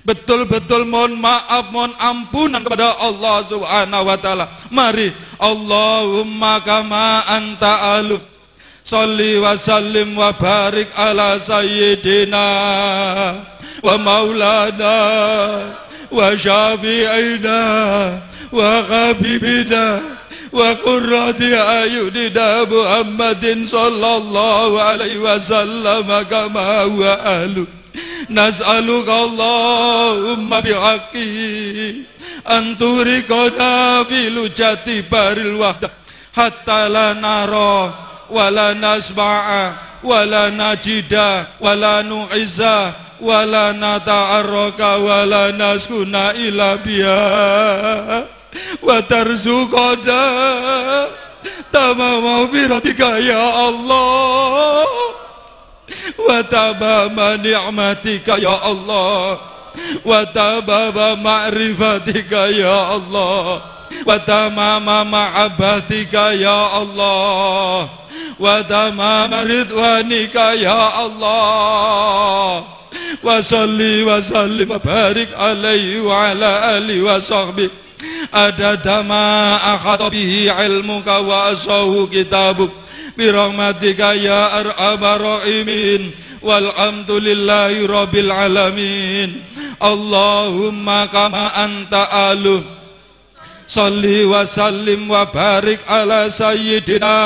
Betul-betul mohon maaf, mohon ampunan kepada Allah subhanahu wa ta'ala Mari Allahumma kama anta alu, Salli wa sallim wa barik ala sayyidina Wa maulana Wa syafi'ina Wa khabibina wa qurrati ayuni da Muhammadin sallallahu alaihi wasallam kama wa alu nas'aluka Allahumma bihaqi anturi qada filu jati baril wahda hatta la nara wa la nasma'a wa la najida wa la nu'iza wa la nata'arraka wa la naskuna ila biha wa tarzuqana tamama maghfiratika ya Allah wa tamama ni'matika ya Allah wa tamama ma'rifatika ya Allah wa tamama ma'abatika ya Allah wa tamama ridwanika ya Allah wa salli wa sallim wa barik alaihi wa ala alihi wa sahbihi ada ma akhata bihi ilmuka wa asahu kitabuk birahmatika ya arhamar rahimin walhamdulillahi rabbil alamin Allahumma kama anta alu Salli wa sallim wa barik ala sayyidina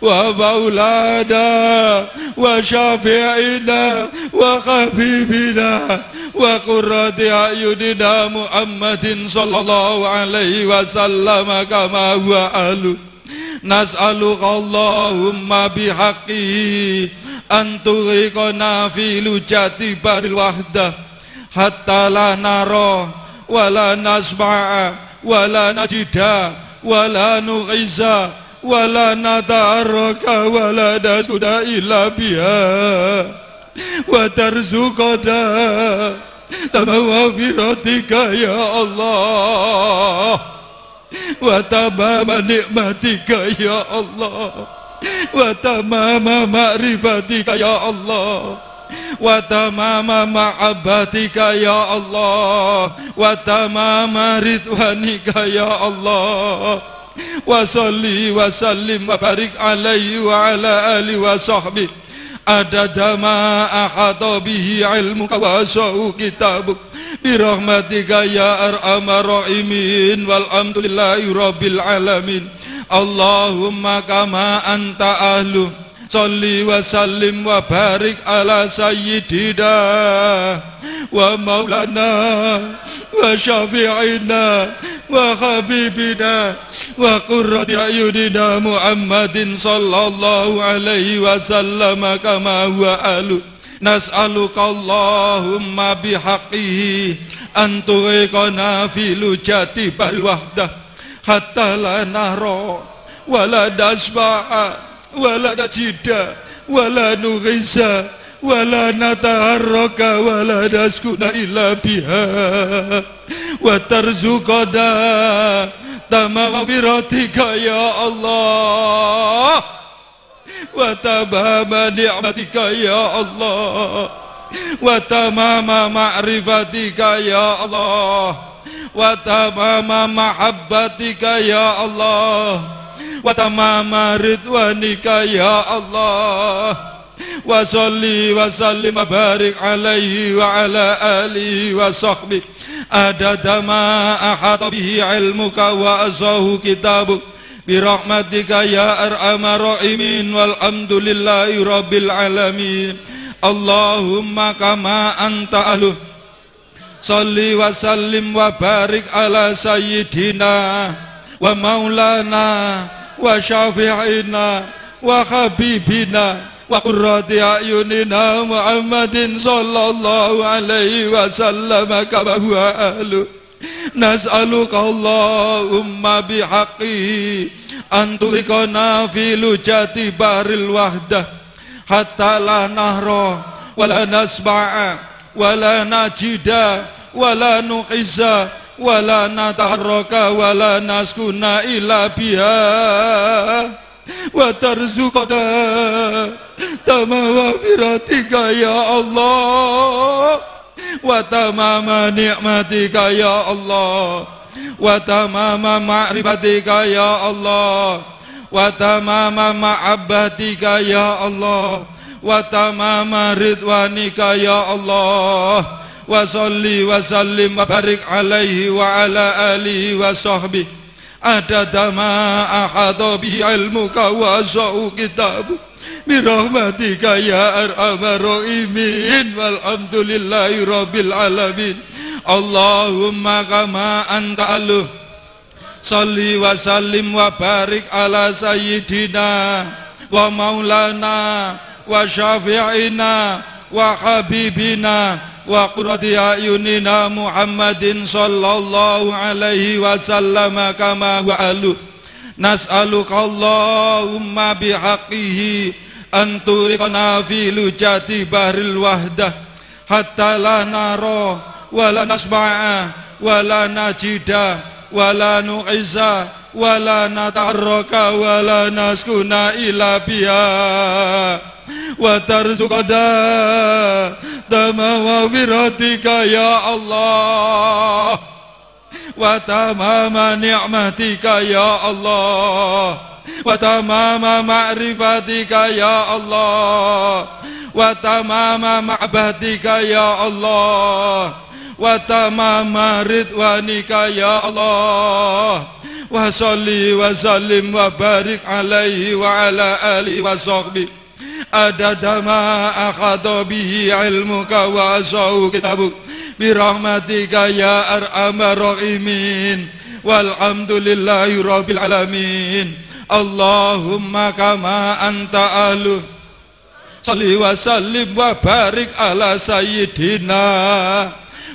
wa baulada wa syafi'ina wa habibina wa qurrati ayunina Muhammadin sallallahu alaihi wasallam kama huwa alu nas'aluka Allahumma bihaqqi an tughriqana fi lujati baril wahda hatta la nara wa la nasma'a wa la najida wa la nughiza wa la nadaraka wa وترزقنا بمغفرتك يا الله وتمام نعمتك يا الله وتمام معرفتك يا الله وتمام محبتك يا الله وتمام رضوانك يا الله وصلي وسلم وبارك عليه وعلى آله وصحبه ada ma atau bihi ilmu kawasau kitabuk birahmatika ya arhamar rahimin walhamdulillahi rabbil alamin Allahumma kama anta ahlu Salli wa sallim wa barik ala sayyidina wa maulana wa syafi'ina wa habibina wa qurrati ayunina Muhammadin sallallahu alaihi wasallam kama huwa alu nas'aluka Allahumma bihaqihi an tu'iqana fi lujati bal wahda hatta la nahra wa la dasba'a wala najida wala nughisa wala nataharraka wala naskuna illa biha wa tarzuqana tamamiratika ya Allah wa tabama ni'matika ya Allah wa tamama ma'rifatika ya Allah wa tamama mahabbatika ya Allah wa tamama ridwanika ya Allah wa salli wa sallim barik alaihi wa ala alihi wa sahbihi adada ma ahata bihi ilmuka wa azahu kitabuk birahmatika ya arhamar rahimin walhamdulillahi rabbil alamin Allahumma kama anta alu Salli wa sallim wa barik ala sayyidina wa maulana وشافعينا وحبيبنا وقرة أعيننا محمد صلى الله عليه وسلم كما هو أهله نسألك اللهم بحقه أن تركنا في لجة بار الوحدة حتى لا نهرى ولا نسمع ولا نجد ولا نقسى wala nataharraka wala naskuna ila biha wa tarzuqata tamawafiratika ya Allah wa tamama ni'matika ya Allah wa tamama ma'rifatika ya Allah wa tamama ma'abbatika ya Allah wa tamama ridwanika ya Allah wa salli wa sallim wa barik alaihi wa ala alihi wa sahbi adada ma ahadha bi ilmuka wa sa'u kitabu birahmatika ya arhamar rahimin walhamdulillahi rabbil alamin Allahumma kama anta alu Salli wa sallim wa barik ala sayyidina Wa maulana Wa syafi'ina Wa habibina wa qurati ayunina muhammadin sallallahu alaihi wasallam kama wa alu nas'aluka allahumma bihaqihi anturiqna fi lujati bahril wahdah hatta la naro wa la nasba'a wa la najida wa la nu'iza wa la nata'arraka wa la ila biha'a watarzuqada tamawa wiratika ya Allah wa tamama ni'matika ya Allah wa tamama ma'rifatika ya Allah wa tamama ma'badika ya Allah wa tamama ridwanika ya Allah wa salli wa sallim wa barik alaihi wa ala alihi wa sahbihi ada dama akhadu bihi ilmu kawa asau kitabu bi rahmatika ya arhamar rahimin walhamdulillahi rabbil alamin allahumma kama anta alu salli wa salli wa barik ala sayyidina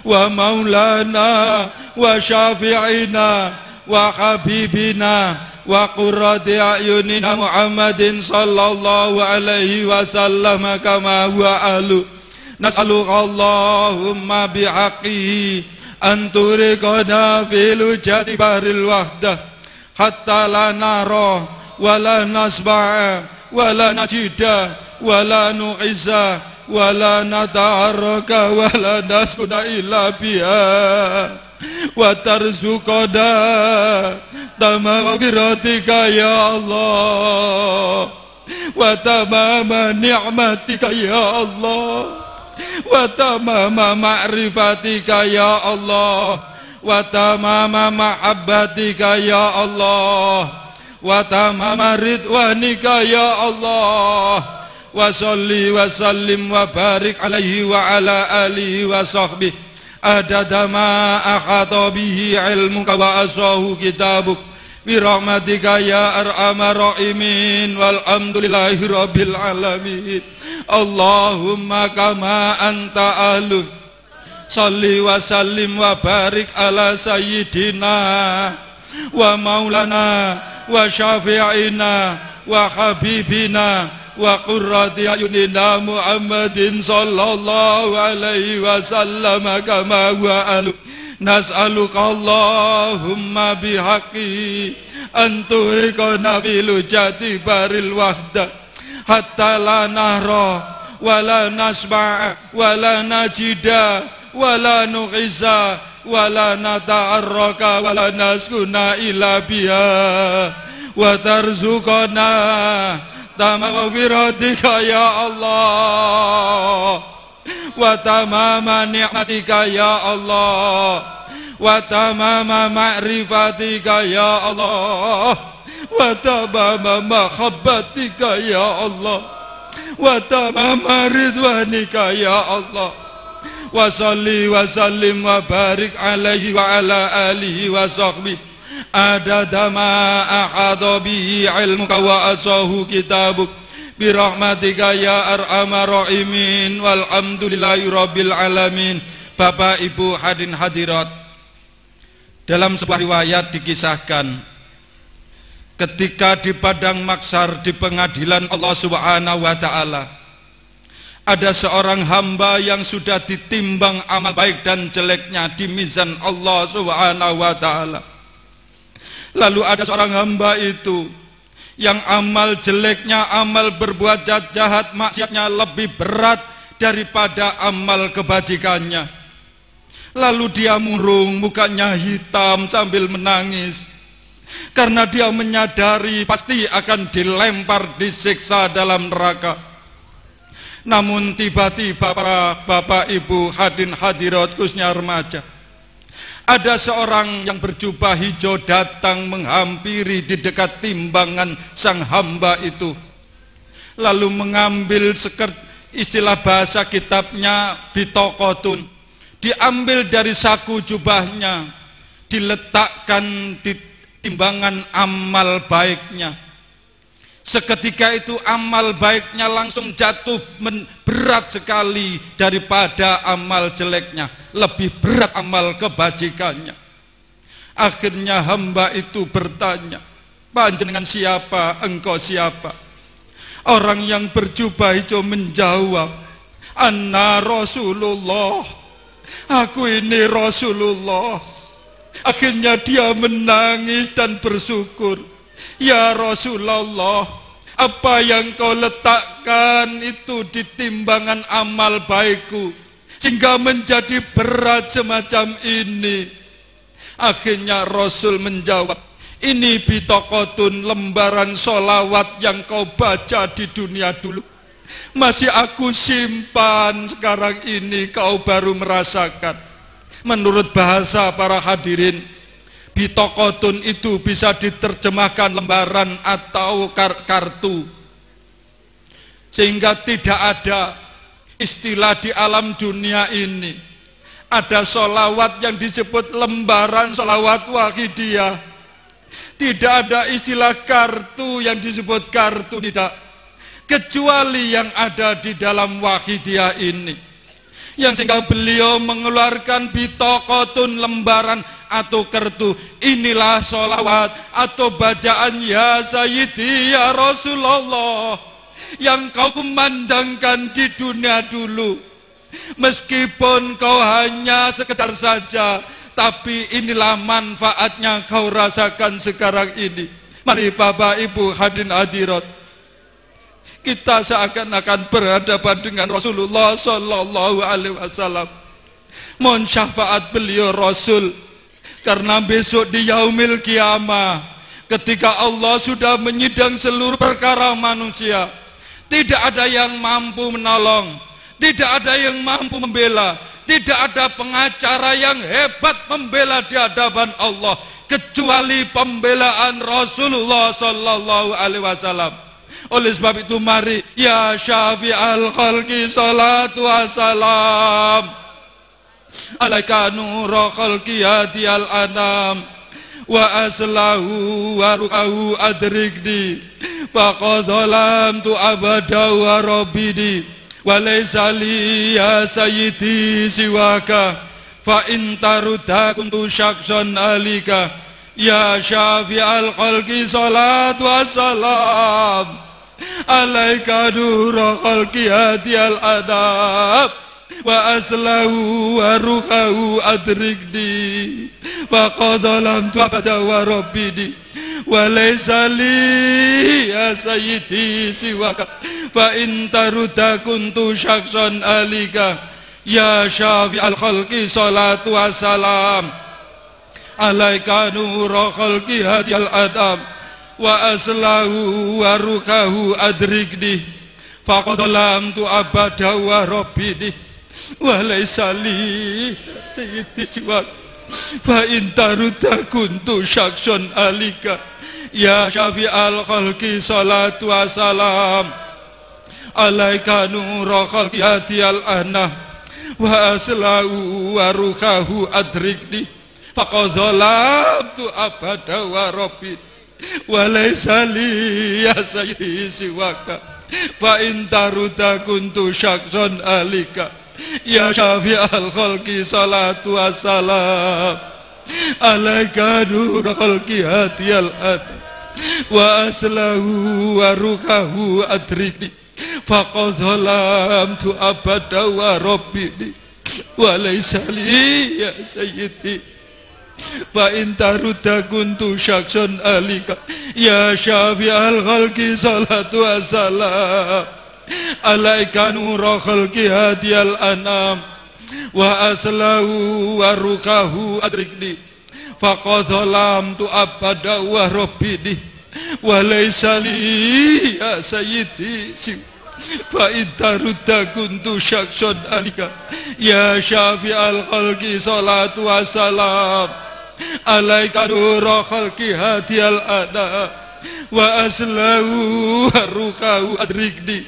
wa maulana wa syafi'ina wa habibina wa qurrati ayunina Muhammadin sallallahu alaihi wasallam kama huwa ahlu nas'alu Allahumma bi haqqi anturikona filu fil jati baril wahda hatta la nara wa la nasba wa la najida wa la nu'iza wa la nadaraka wa wa tarzuqada tamamiratika ya Allah wa tamama ni'matika ya Allah wa tamama ma'rifatika ya Allah wa tamama ma'abbatika ya Allah wa tamama ridwanika ya Allah wa salli wa sallim wa barik alaihi wa ala alihi wa sahbihi ada ma akhata bihi ilmuka wa asahu kitabuk birahmatika ya arhamar rahimin walhamdulillahi rabbil alamin Allahumma kama anta alun salli wa sallim wa barik ala sayyidina wa maulana wa syafi'ina wa habibina wa qurrati ayunina muhammadin sallallahu alaihi wa sallam kama wa alu nas'aluk Allahumma bihaqi anturiko nafilu jati baril wahda hatta la nahra wa la nasba' wa najida wa la nuqiza wa la nata'arraka wa la nasguna ila biha wa tarzuqana تمام مغفرتك يا الله وتمام نعمتك يا الله وتمام معرفتك يا الله وتمام محبتك يا الله وتمام رضوانك يا الله وصلي وسلم وبارك عليه وعلى آله وصحبه عدد ما أحاط به علمك وأساه كتابك برحمتك يا أرحم الراحمين والحمد لله رب alamin Bapak Ibu hadin hadirat dalam sebuah riwayat dikisahkan ketika di padang maksar di pengadilan Allah Subhanahu wa taala ada seorang hamba yang sudah ditimbang amal baik dan jeleknya di mizan Allah Subhanahu wa taala Lalu ada seorang hamba itu yang amal jeleknya, amal berbuat jahat, maksiatnya lebih berat daripada amal kebajikannya. Lalu dia murung, mukanya hitam sambil menangis. Karena dia menyadari pasti akan dilempar disiksa dalam neraka. Namun tiba-tiba para bapak ibu hadin hadirat khususnya remaja ada seorang yang berjubah hijau datang menghampiri di dekat timbangan sang hamba itu. Lalu mengambil sekert istilah bahasa kitabnya bitokotun. Diambil dari saku jubahnya. Diletakkan di timbangan amal baiknya Seketika itu amal baiknya langsung jatuh berat sekali daripada amal jeleknya. Lebih berat amal kebajikannya. Akhirnya hamba itu bertanya, Panjenengan siapa? Engkau siapa? Orang yang berjubah itu menjawab, Anna Rasulullah. Aku ini Rasulullah. Akhirnya dia menangis dan bersyukur Ya Rasulullah apa yang kau letakkan itu di timbangan amal baikku sehingga menjadi berat semacam ini akhirnya Rasul menjawab ini bitokotun lembaran solawat yang kau baca di dunia dulu masih aku simpan sekarang ini kau baru merasakan menurut bahasa para hadirin Bitokotun itu bisa diterjemahkan lembaran atau kar kartu. Sehingga tidak ada istilah di alam dunia ini. Ada solawat yang disebut lembaran solawat wahidiyah. Tidak ada istilah kartu yang disebut kartu, tidak. Kecuali yang ada di dalam wahidiyah ini yang sehingga beliau mengeluarkan bitokotun lembaran atau kertu inilah sholawat atau bacaan ya Sayyidi ya Rasulullah yang kau kumandangkan di dunia dulu meskipun kau hanya sekedar saja tapi inilah manfaatnya kau rasakan sekarang ini mari bapak ibu hadirin hadirat kita seakan-akan berhadapan dengan Rasulullah Sallallahu Alaihi Wasallam. Mohon syafaat beliau Rasul, karena besok di Yaumil Kiamah, ketika Allah sudah menyidang seluruh perkara manusia, tidak ada yang mampu menolong, tidak ada yang mampu membela, tidak ada pengacara yang hebat membela di hadapan Allah kecuali pembelaan Rasulullah Sallallahu Alaihi Wasallam. Oleh sebab itu mari ya syafi' al khalqi salatu wassalam alaika nur khalqi ya al anam wa aslahu wa rukahu fa faqad tu abada wa rabbidi wa laysa li ya sayyidi siwaka fa in taruda kuntu syakson alika يا شافي الخلق صلاة والسلام عليك نور خلق هادي الأداب وأسله وروحه أدركني فقد ظلمت أبدا وربني وليس لي يا سيدي سواك فإن ترد كنت شخصا أليك يا شافي الخلق صلاة والسلام alaika nuru khalqi al adam wa aslahu wa rukahu adrikdi faqad tu abada wa rabbidi wa laysa li sayyidi jiwa fa in taruta kuntu syaksun alika ya syafi al khalqi salatu wa salam alaika nuru khalqi hadiyal anah wa aslahu wa rukahu adrikdi faqad tu abada wa rabbi ya sayyidi siwaka fa in kuntu syakson alika ya syafi al khalqi salatu wassalam alaika nur khalqi al ad wa aslahu wa rukahu adrikni faqad tu abada wa rabbi wa ya sayyidi Fa intaruda kuntu syakson alika Ya syafi al-khalqi salatu wassalam Alaika nura khalqi al anam Wa aslahu wa rukahu adrikni qadhalam tu abada wa rabbidi Wa laysa li ya sayyidi si fa intaruda kuntu syakson alika ya syafi al khalqi salatu wassalam alaika duro hati al ada wa aslahu harukahu adrikdi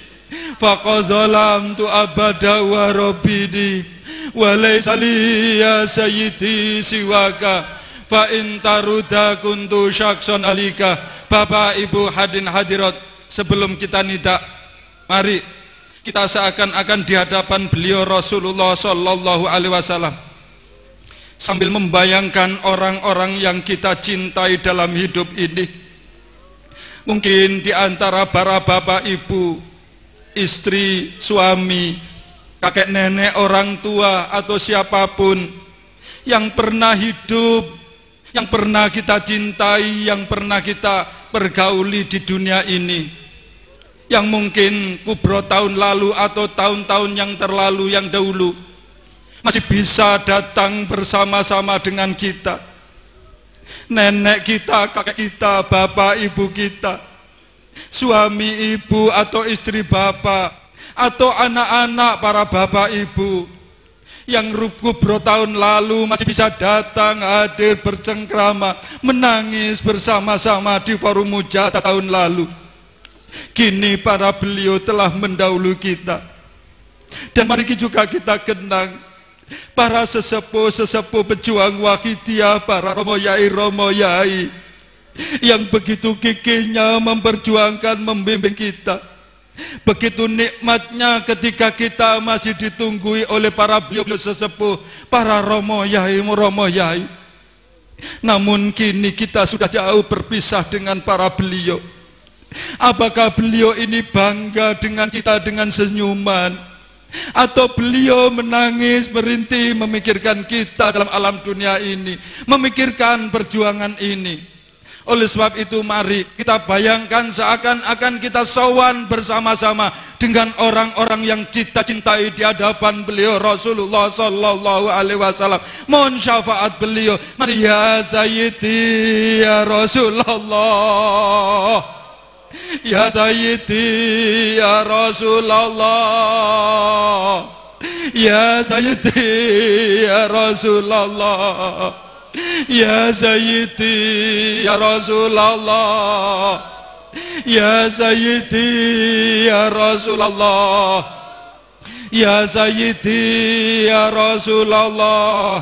faqadzalam tu abada wa rabbidi wa laysa li ya sayyidi siwaka fa intaruda kuntu syakson alika Bapak Ibu hadin hadirat sebelum kita nida mari kita seakan-akan di hadapan beliau Rasulullah sallallahu alaihi wasallam sambil membayangkan orang-orang yang kita cintai dalam hidup ini. Mungkin di antara para bapak ibu, istri, suami, kakek nenek, orang tua atau siapapun yang pernah hidup, yang pernah kita cintai, yang pernah kita pergauli di dunia ini yang mungkin kubro tahun lalu atau tahun-tahun yang terlalu yang dahulu masih bisa datang bersama-sama dengan kita nenek kita, kakek kita, bapak ibu kita suami ibu atau istri bapak atau anak-anak para bapak ibu yang bro tahun lalu masih bisa datang hadir bercengkrama menangis bersama-sama di forum mujata tahun lalu kini para beliau telah mendahului kita dan mari juga kita kenang para sesepuh-sesepuh pejuang wakitia, para romo romo romoyai yang begitu gigihnya memperjuangkan membimbing kita. Begitu nikmatnya ketika kita masih ditunggui oleh para beliau sesepuh, para romo romo romoyai. Namun kini kita sudah jauh berpisah dengan para beliau. Apakah beliau ini bangga dengan kita dengan senyuman? Atau beliau menangis, berhenti memikirkan kita dalam alam dunia ini, memikirkan perjuangan ini. Oleh sebab itu mari kita bayangkan seakan-akan kita sowan bersama-sama dengan orang-orang yang kita cintai di hadapan beliau Rasulullah sallallahu alaihi wasallam. Mohon syafaat beliau. Mari ya Sayyidi ya Rasulullah. Ya Sayyidi Ya Rasulullah Ya Sayyidi Ya Rasulullah Ya Sayyidi Ya Rasulullah Ya Sayyidi Ya Rasulullah Ya Sayyidi Ya Rasulullah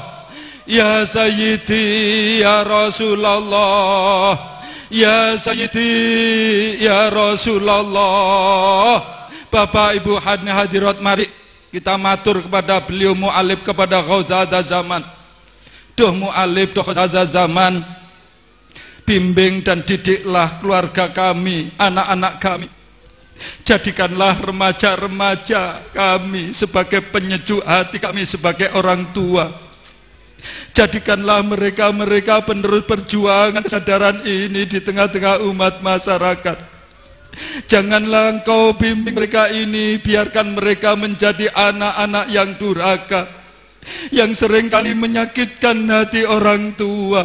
Ya Sayyidi Ya Rasulullah ya Ya Sayyidi Ya Rasulullah Bapak Ibu Hadni Hadirat Mari kita matur kepada beliau mu'alib kepada Ghazada zaman Duh mu'alib Duh Ghazada zaman Bimbing dan didiklah keluarga kami Anak-anak kami Jadikanlah remaja-remaja kami sebagai penyejuk hati kami sebagai orang tua Jadikanlah mereka-mereka penerus perjuangan kesadaran ini di tengah-tengah umat masyarakat. Janganlah engkau bimbing mereka ini, biarkan mereka menjadi anak-anak yang durhaka, yang seringkali menyakitkan hati orang tua.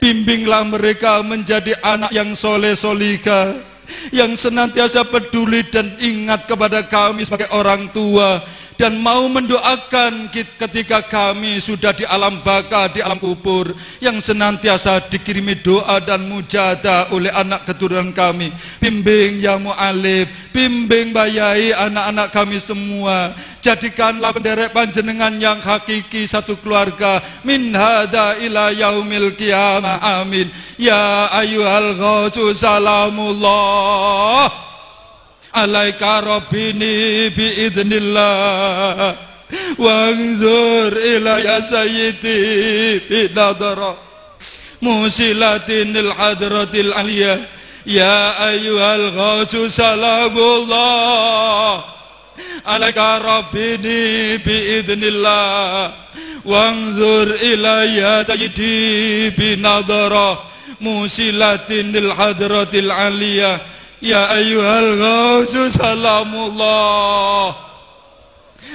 Bimbinglah mereka menjadi anak yang soleh soliha, yang senantiasa peduli dan ingat kepada kami sebagai orang tua, dan mau mendoakan ketika kami sudah di alam baka, di alam kubur yang senantiasa dikirimi doa dan mujada oleh anak keturunan kami bimbing ya mu'alib bimbing bayai anak-anak kami semua jadikanlah penderek panjenengan yang hakiki satu keluarga min hada ila yaumil qiyamah amin ya ayuhal ghosu salamullah ربني بإذن الله وانظر إلى سيدي بنظرة موسلة الحضرة العليا يا أيها الغوث سلام الله عليك ربني بإذن الله وانظر إلي سيدي بنظرة موسلة الحضرة العليا Ya ayyuhal ghausu salamullah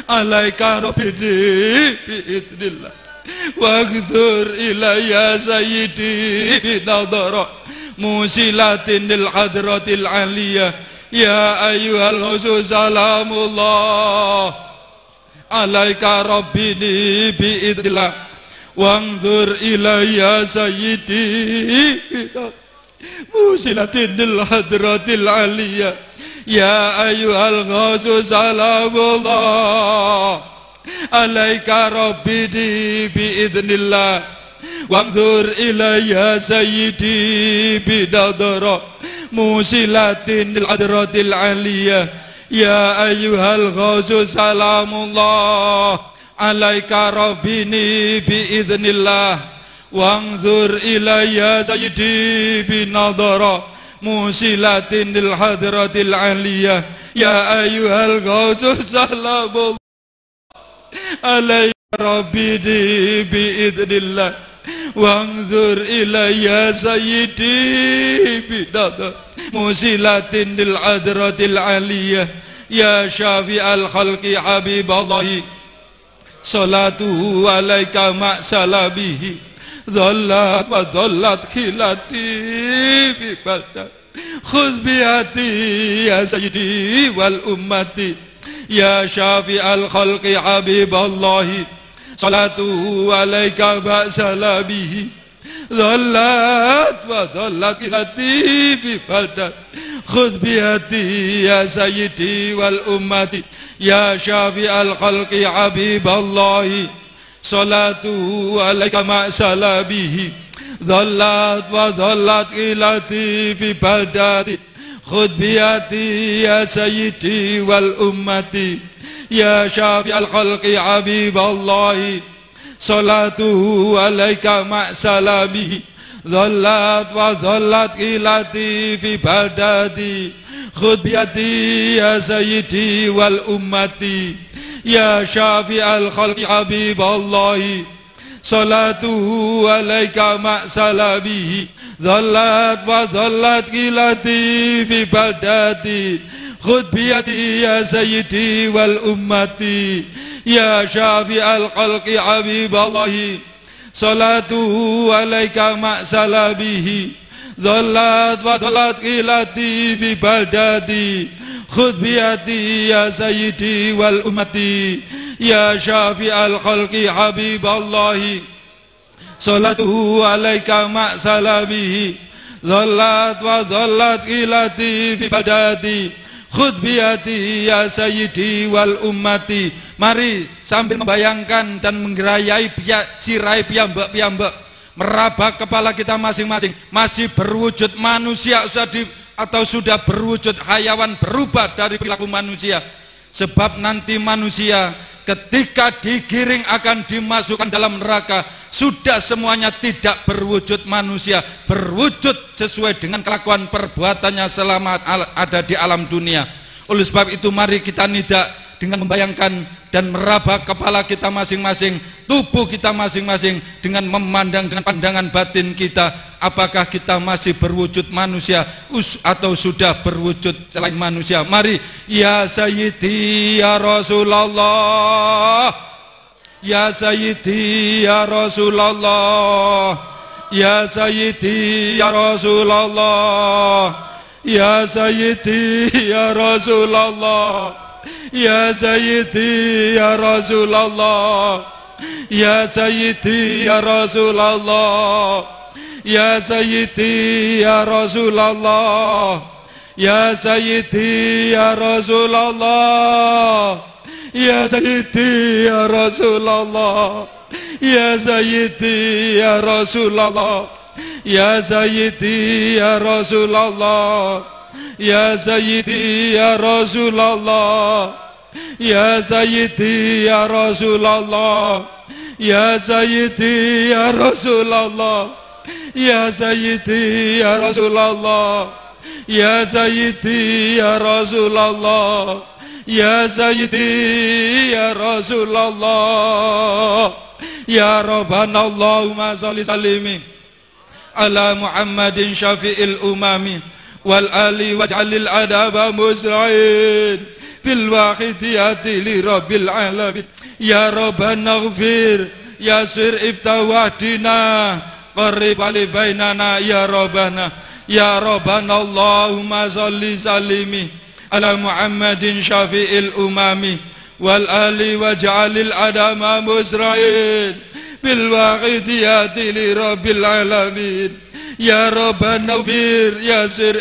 Alaika rabbidi biidnillah Waqdur ilayya sayyidi nadara Musilatin lil hadratil aliyah Ya ayyuhal ghausu salamullah Alaika rabbidi biidnillah Wangdur ilayya sayyidi nadara موصلة للهدرة العلية يا أيها الغاز سلام الله عليك ربي بإذن الله وانظر إلي يا سيدي بنظرة موصلة للهدرة العلية يا أيها الغاز سلام الله عليك ربي بإذن الله wangzur ilayya sayyidi binadara musilatin lil hadratil aliyah ya ayyuhal ghawsu salamullah alayya rabbi di biidnillah wangzur ilayya sayyidi binadara musilatin lil hadratil aliyah ya syafi al abi habib Allahi salatuhu alaika salabihi ظلت وظلت خلتي ببشر خذ بيدي يا سيدي والأمة يا شافي الخلق حبيب الله صلاته عليك بسلامه ظلت وظلت خلتي ببشر خذ بيدي يا سيدي والأمة يا شافي الخلق حبيب الله صلاته عليك مع سلامه ظلت وظلت إلتي في بلدتي خذ بيدي يا سيدي والأمة يا شافي الخلق حبيب الله صلاته عليك مع سلامه ظلت وظلت إلتي في بلدتي خذ بيدي يا سيدي والأمة يا شافي الخلق حبيب الله صلاته عليك مع سلامه ظلت وظلت قلتي في بلدتي خذ بيدي يا سيدي والأمة يا شافي الخلق حبيب الله صلاته عليك مع سلامه ظلت وظلت قلتي في بلدتي خذ بيدي يا سيدي والأمة يا شافي الخلق حبيب الله صلاته عليك مع سلامه ظلت وظلت إلتي في بداتي Khud biyati ya, ya, ya sayyidi wal ummati Mari sambil membayangkan dan menggerayai sirai piyambak-piyambak Meraba kepala kita masing-masing Masih berwujud manusia usah di atau sudah berwujud hayawan berubah dari perilaku manusia sebab nanti manusia ketika digiring akan dimasukkan dalam neraka sudah semuanya tidak berwujud manusia berwujud sesuai dengan kelakuan perbuatannya selama ada di alam dunia oleh sebab itu mari kita tidak dengan membayangkan dan meraba kepala kita masing-masing, tubuh kita masing-masing dengan memandang dengan pandangan batin kita apakah kita masih berwujud manusia atau sudah berwujud selain manusia. Mari ya sayyidi ya Rasulullah. Ya sayyidi ya Rasulullah. Ya sayyidi ya Rasulullah. Ya sayyidi ya Rasulullah. يا سيدي يا رسول الله يا سيدي يا رسول الله يا سيدي يا رسول الله يا سيدي يا رسول الله يا سيدي يا رسول الله يا سيدي يا رسول الله يا سيدي يا رسول الله يا سيدي يا رسول الله يا سيدي يا رسول الله يا سيدي يا رسول الله يا سيدي يا رسول الله يا سيدي يا رسول الله يا سيدي يا رسول الله يا ربنا اللهم صل وسلم على محمد شفيع الامم والآل واجعل العذاب مسرعين بالواحدية لرب العالمين يا رب نغفر يا سر افتواتنا قرب علي بيننا يا ربنا يا ربنا اللهم صل سلمي على محمد شفيع الأمم والآل واجعل الأدم مزرعين bilwaqidiyati li rabbil alamin ya rabbana fir ya sir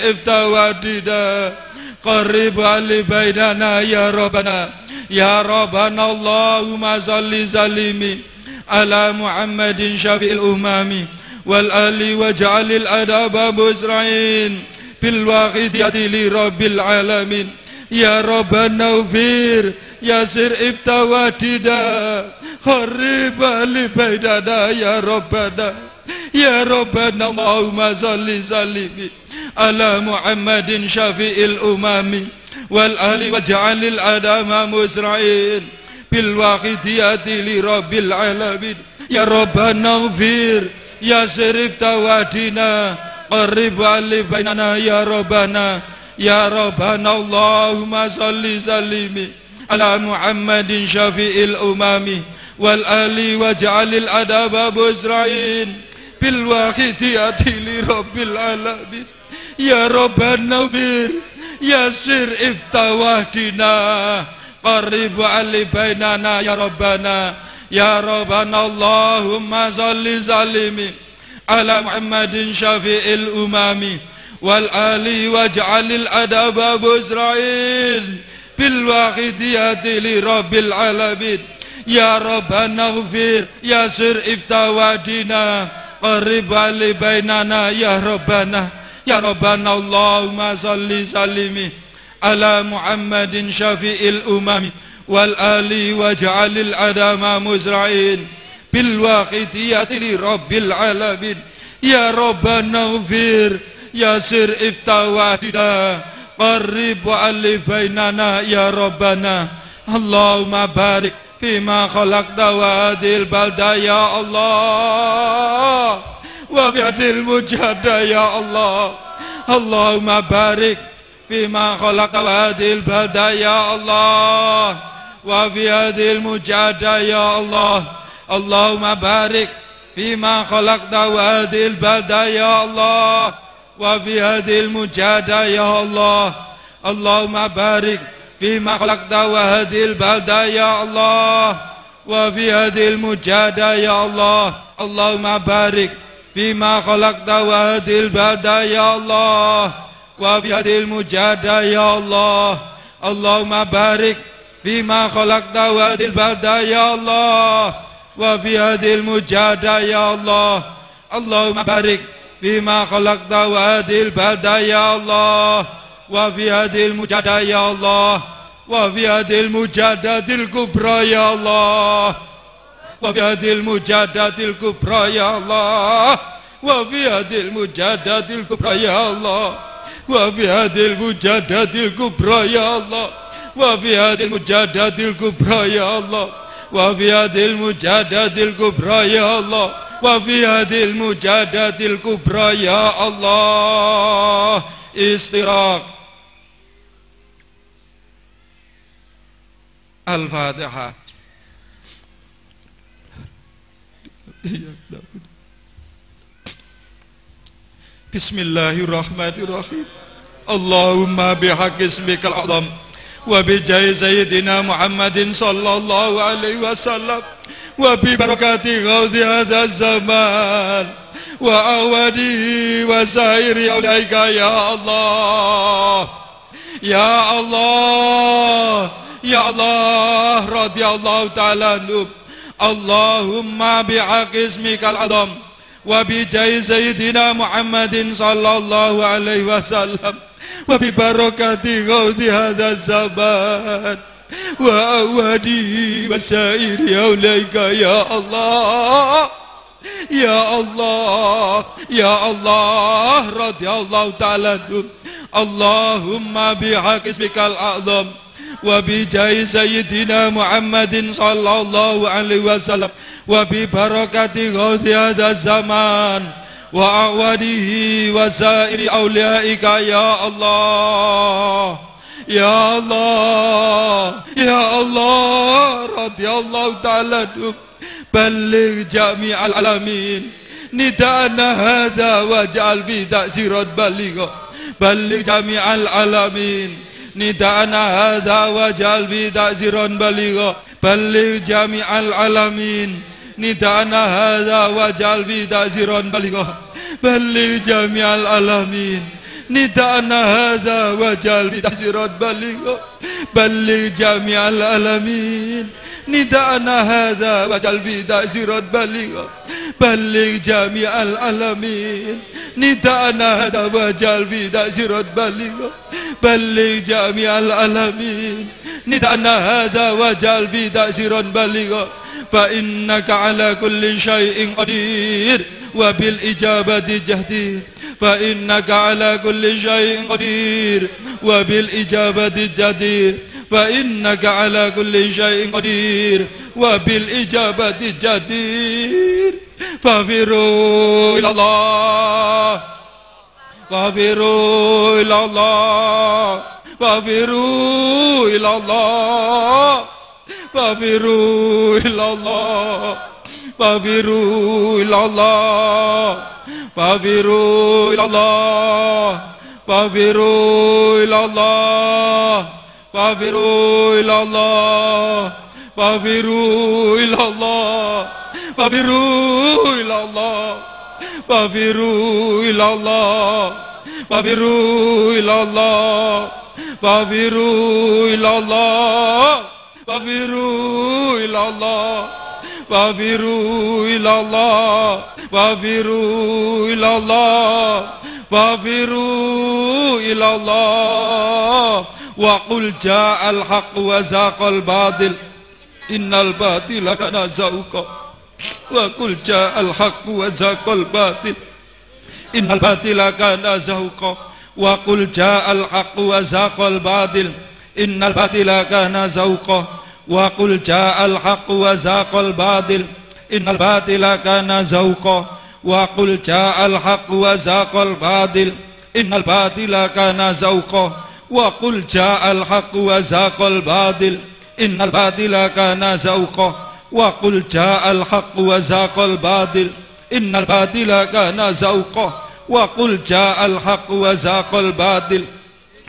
qarib ali baidana ya rabbana ya rabbana allahumma salli salimi ala muhammadin syafi'il umami wal ali waj'alil adaba busra'in bilwaqidiyati li rabbil alamin Ya Rabbana Ya Yasir iftawadida Kharib Ali baidana Ya Rabbana Ya Rabbana Allahumma salli salimi Ala Muhammadin syafi'il umami Wal ahli waj'alil adama musra'in Bil waqidiyati li rabbil alamin Ya Rabbana ufir Sirif iftawadina Qariba Ali bainana Ya Rabbana يا ربنا اللهم صل سلم على محمد شفيع الأمم والآل واجعل الأدب بسرعين بالواحدية لرب العالمين يا ربنا فير يسر افتواتنا قرب علي بيننا يا ربنا يا ربنا اللهم صل سلم على محمد شفيع الأمم والآل واجعل الأدب بزرعين بالواحدية لرب العالمين يا ربنا اغفر يسر افتوادنا قرب لي بيننا يا ربنا يا ربنا اللهم صل سلم على محمد شفيع الأمم والآل واجعل الأدم مزرعين بالواقتية لرب العالمين يا ربنا اغفر yasir iftawadida qarrib wa alli bainana ya rabbana Allahumma barik fima khalaqta wa adil balda ya Allah wa biadil mujahada ya Allah Allahumma barik fima khalaqta wa adil balda ya Allah wa fi adil mujahada ya Allah Allahumma barik fima khalaqta wa adil balda Allah وفي هذه المجادة يا الله اللهم بارك فيما خلقت وهذه البلدة يا الله وفي هذه المجادة يا الله اللهم بارك فيما خلقت وهذه البلدة يا الله وفي هذه المجادة يا الله اللهم بارك فيما خلقت وهذه البلدة يا الله وفي هذه المجادة يا الله اللهم بارك فيما خلقت وهذه البلدة يا الله وفي هذه المجادة يا الله وفي هذه المجادة الكبرى يا الله وفي هذه المجادة الكبرى يا الله وفي هذه المجادة الكبرى يا الله وفي هذه المجادة الكبرى يا الله وفي هذه المجادة الكبرى يا الله وفي هذه المجادة الكبرى يا الله وفي هذه المجادات الكبرى يا الله استراق الفاتحة بسم الله الرحمن الرحيم اللهم بحق اسمك العظم وبجاه سيدنا محمد صلى الله عليه وسلم وفي بركة غوث هذا الزمان وأودي وسائر أولئك يا الله يا الله يا الله رضي الله تعالى عنهم اللهم بحق اسمك العظم وبجاه سيدنا محمد صلى الله عليه وسلم وببركة غوث هذا الزمان وأوادي وسائر أوليك يا الله يا الله يا الله رضي الله تعالى اللهم بحق اسمك الأعظم وبجاه سيدنا محمد صلى الله عليه وسلم وببركة غوث هذا الزمان وأعوانه وسائر أوليائك يا الله يا الله يا الله رضي الله تعالى عنهم بلغ جميع العالمين نداءنا هذا واجعل في تأثيرا بليغا بلغ جميع العالمين نداءنا هذا واجعل في تأثيرا بليغا بلغ جميع العالمين نداءنا هذا واجعل في تأثيرا بليغا بلغ جميع العالمين nidaana wajal vida jali tasirat baling balli al alamin nidaana wajal vida jali tasirat baling balli al alamin nidaana hadza wa jali tasirat baligo balli jami'al alamin nidaana hadza wa jali tasirat baligo balli jami'al alamin فإنك على كل شيء قدير وبالإجابة جهدي فإنك على كل شيء قدير وبالإجابة جدير فإنك على كل شيء قدير وبالإجابة جدير فافروا إلى الله فافروا إلى الله فافروا إلى الله Babiru ilallah Babiru ilallah Babiru ilallah Babiru ilallah Babiru ilallah Babiru ilallah Babiru ilallah Babiru ilallah Babiru ilallah Babiru ilallah وفروا إلى الله وفروا إلى الله وفروا إلى الله وفروا إلى الله وقل جاء الحق وزاق الباطل إن الباطل كان زوقا وقل جاء الحق وزاق الباطل إن الباطل كان زهوقا وقل جاء الحق وزاق الباطل إن الباطل كان زوقا وقل جاء الحق وزاق الباطل إن الباطل كان زوقا وقل جاء الحق وزاق الباطل إن الباطل كان زوقا وقل جاء الحق وزاق الباطل إن الباطل كان زوقا وقل جاء الحق وزاق الباطل إن الباطل كان زوقا وقل جاء الحق وزاق الباطل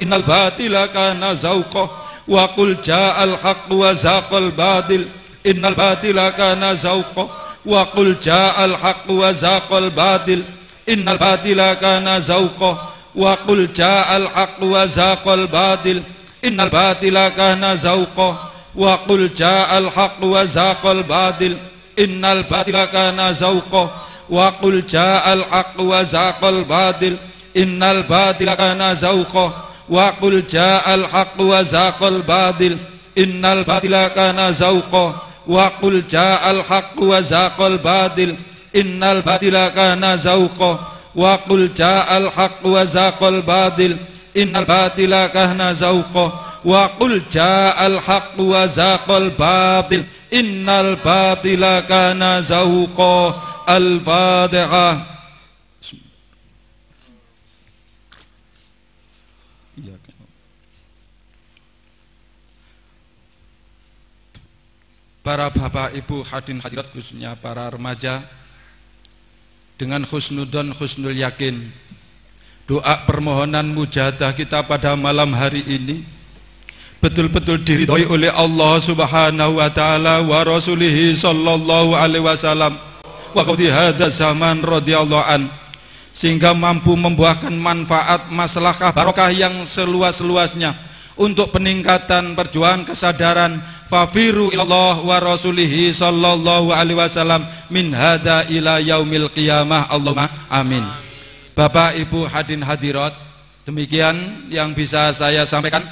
إن الباطل كان زوقا وقل جاء الحق وزاق الباطل إن الباطل كان زوقا وقل جاء الحق وزاق الباطل إن الباطل كان زوقا وقل جاء الحق وزاق الباطل إن الباطل كان زوقا وقل جاء الحق وزاق الباطل إن الباطل كان زوقا وقل جاء الحق وزاق الباطل إن الباطل كان زوقا وقل جاء الحق وزاق الباطل إن الباطل كان زوقا وقل جاء الحق وزاق الباطل إن الباطل كان زوقا وقل جاء الحق وزاق الباطل إن الباطل كان زوقا وقل جاء الحق وزاق الباطل إن الباطل كان زوقا الفاتحة para bapak ibu hadirin hadirat khususnya para remaja dengan khusnudon khusnul yakin doa permohonan mujadah kita pada malam hari ini betul-betul diridhoi oleh Allah Subhanahu wa taala wa rasulih sallallahu alaihi wasallam wa qadi hadza zaman radhiyallahu an sehingga mampu membuahkan manfaat maslahah barokah yang seluas-luasnya untuk peningkatan perjuangan kesadaran fafiru ilallah wa rasulihi sallallahu alaihi wasallam min hada ila yaumil qiyamah Allahumma amin Bapak Ibu hadin hadirat demikian yang bisa saya sampaikan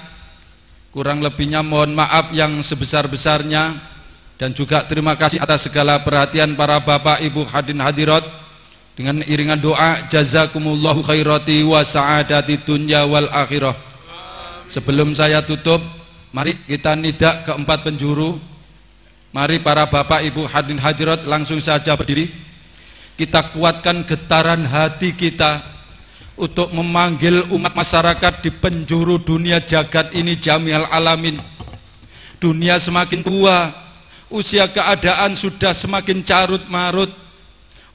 kurang lebihnya mohon maaf yang sebesar-besarnya dan juga terima kasih atas segala perhatian para Bapak Ibu hadin hadirat dengan iringan doa jazakumullahu khairati wa sa'adati dunya wal akhirah Sebelum saya tutup, mari kita nidak keempat penjuru. Mari para bapak ibu hadirin hadirat langsung saja berdiri. Kita kuatkan getaran hati kita untuk memanggil umat masyarakat di penjuru dunia jagat ini jamial alamin. Dunia semakin tua, usia keadaan sudah semakin carut marut.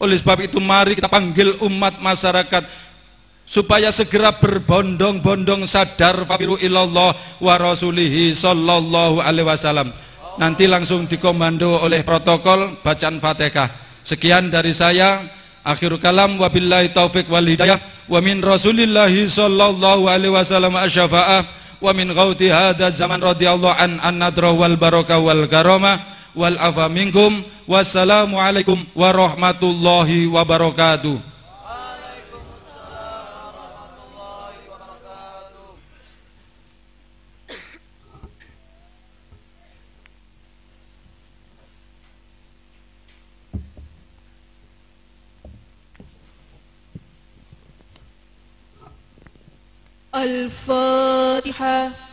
Oleh sebab itu mari kita panggil umat masyarakat supaya segera berbondong-bondong sadar fakiru ilallah wa rasulihi sallallahu alaihi wasallam nanti langsung dikomando oleh protokol bacaan fatihah sekian dari saya akhir kalam wabillahi taufik wal hidayah wa min rasulillahi sallallahu alaihi wasallam asyafa'ah wa min ghauti hadha zaman radiyallahu an an wal barokah wal karamah wal afa minkum wassalamu alaikum warahmatullahi wabarakatuh الفاتحة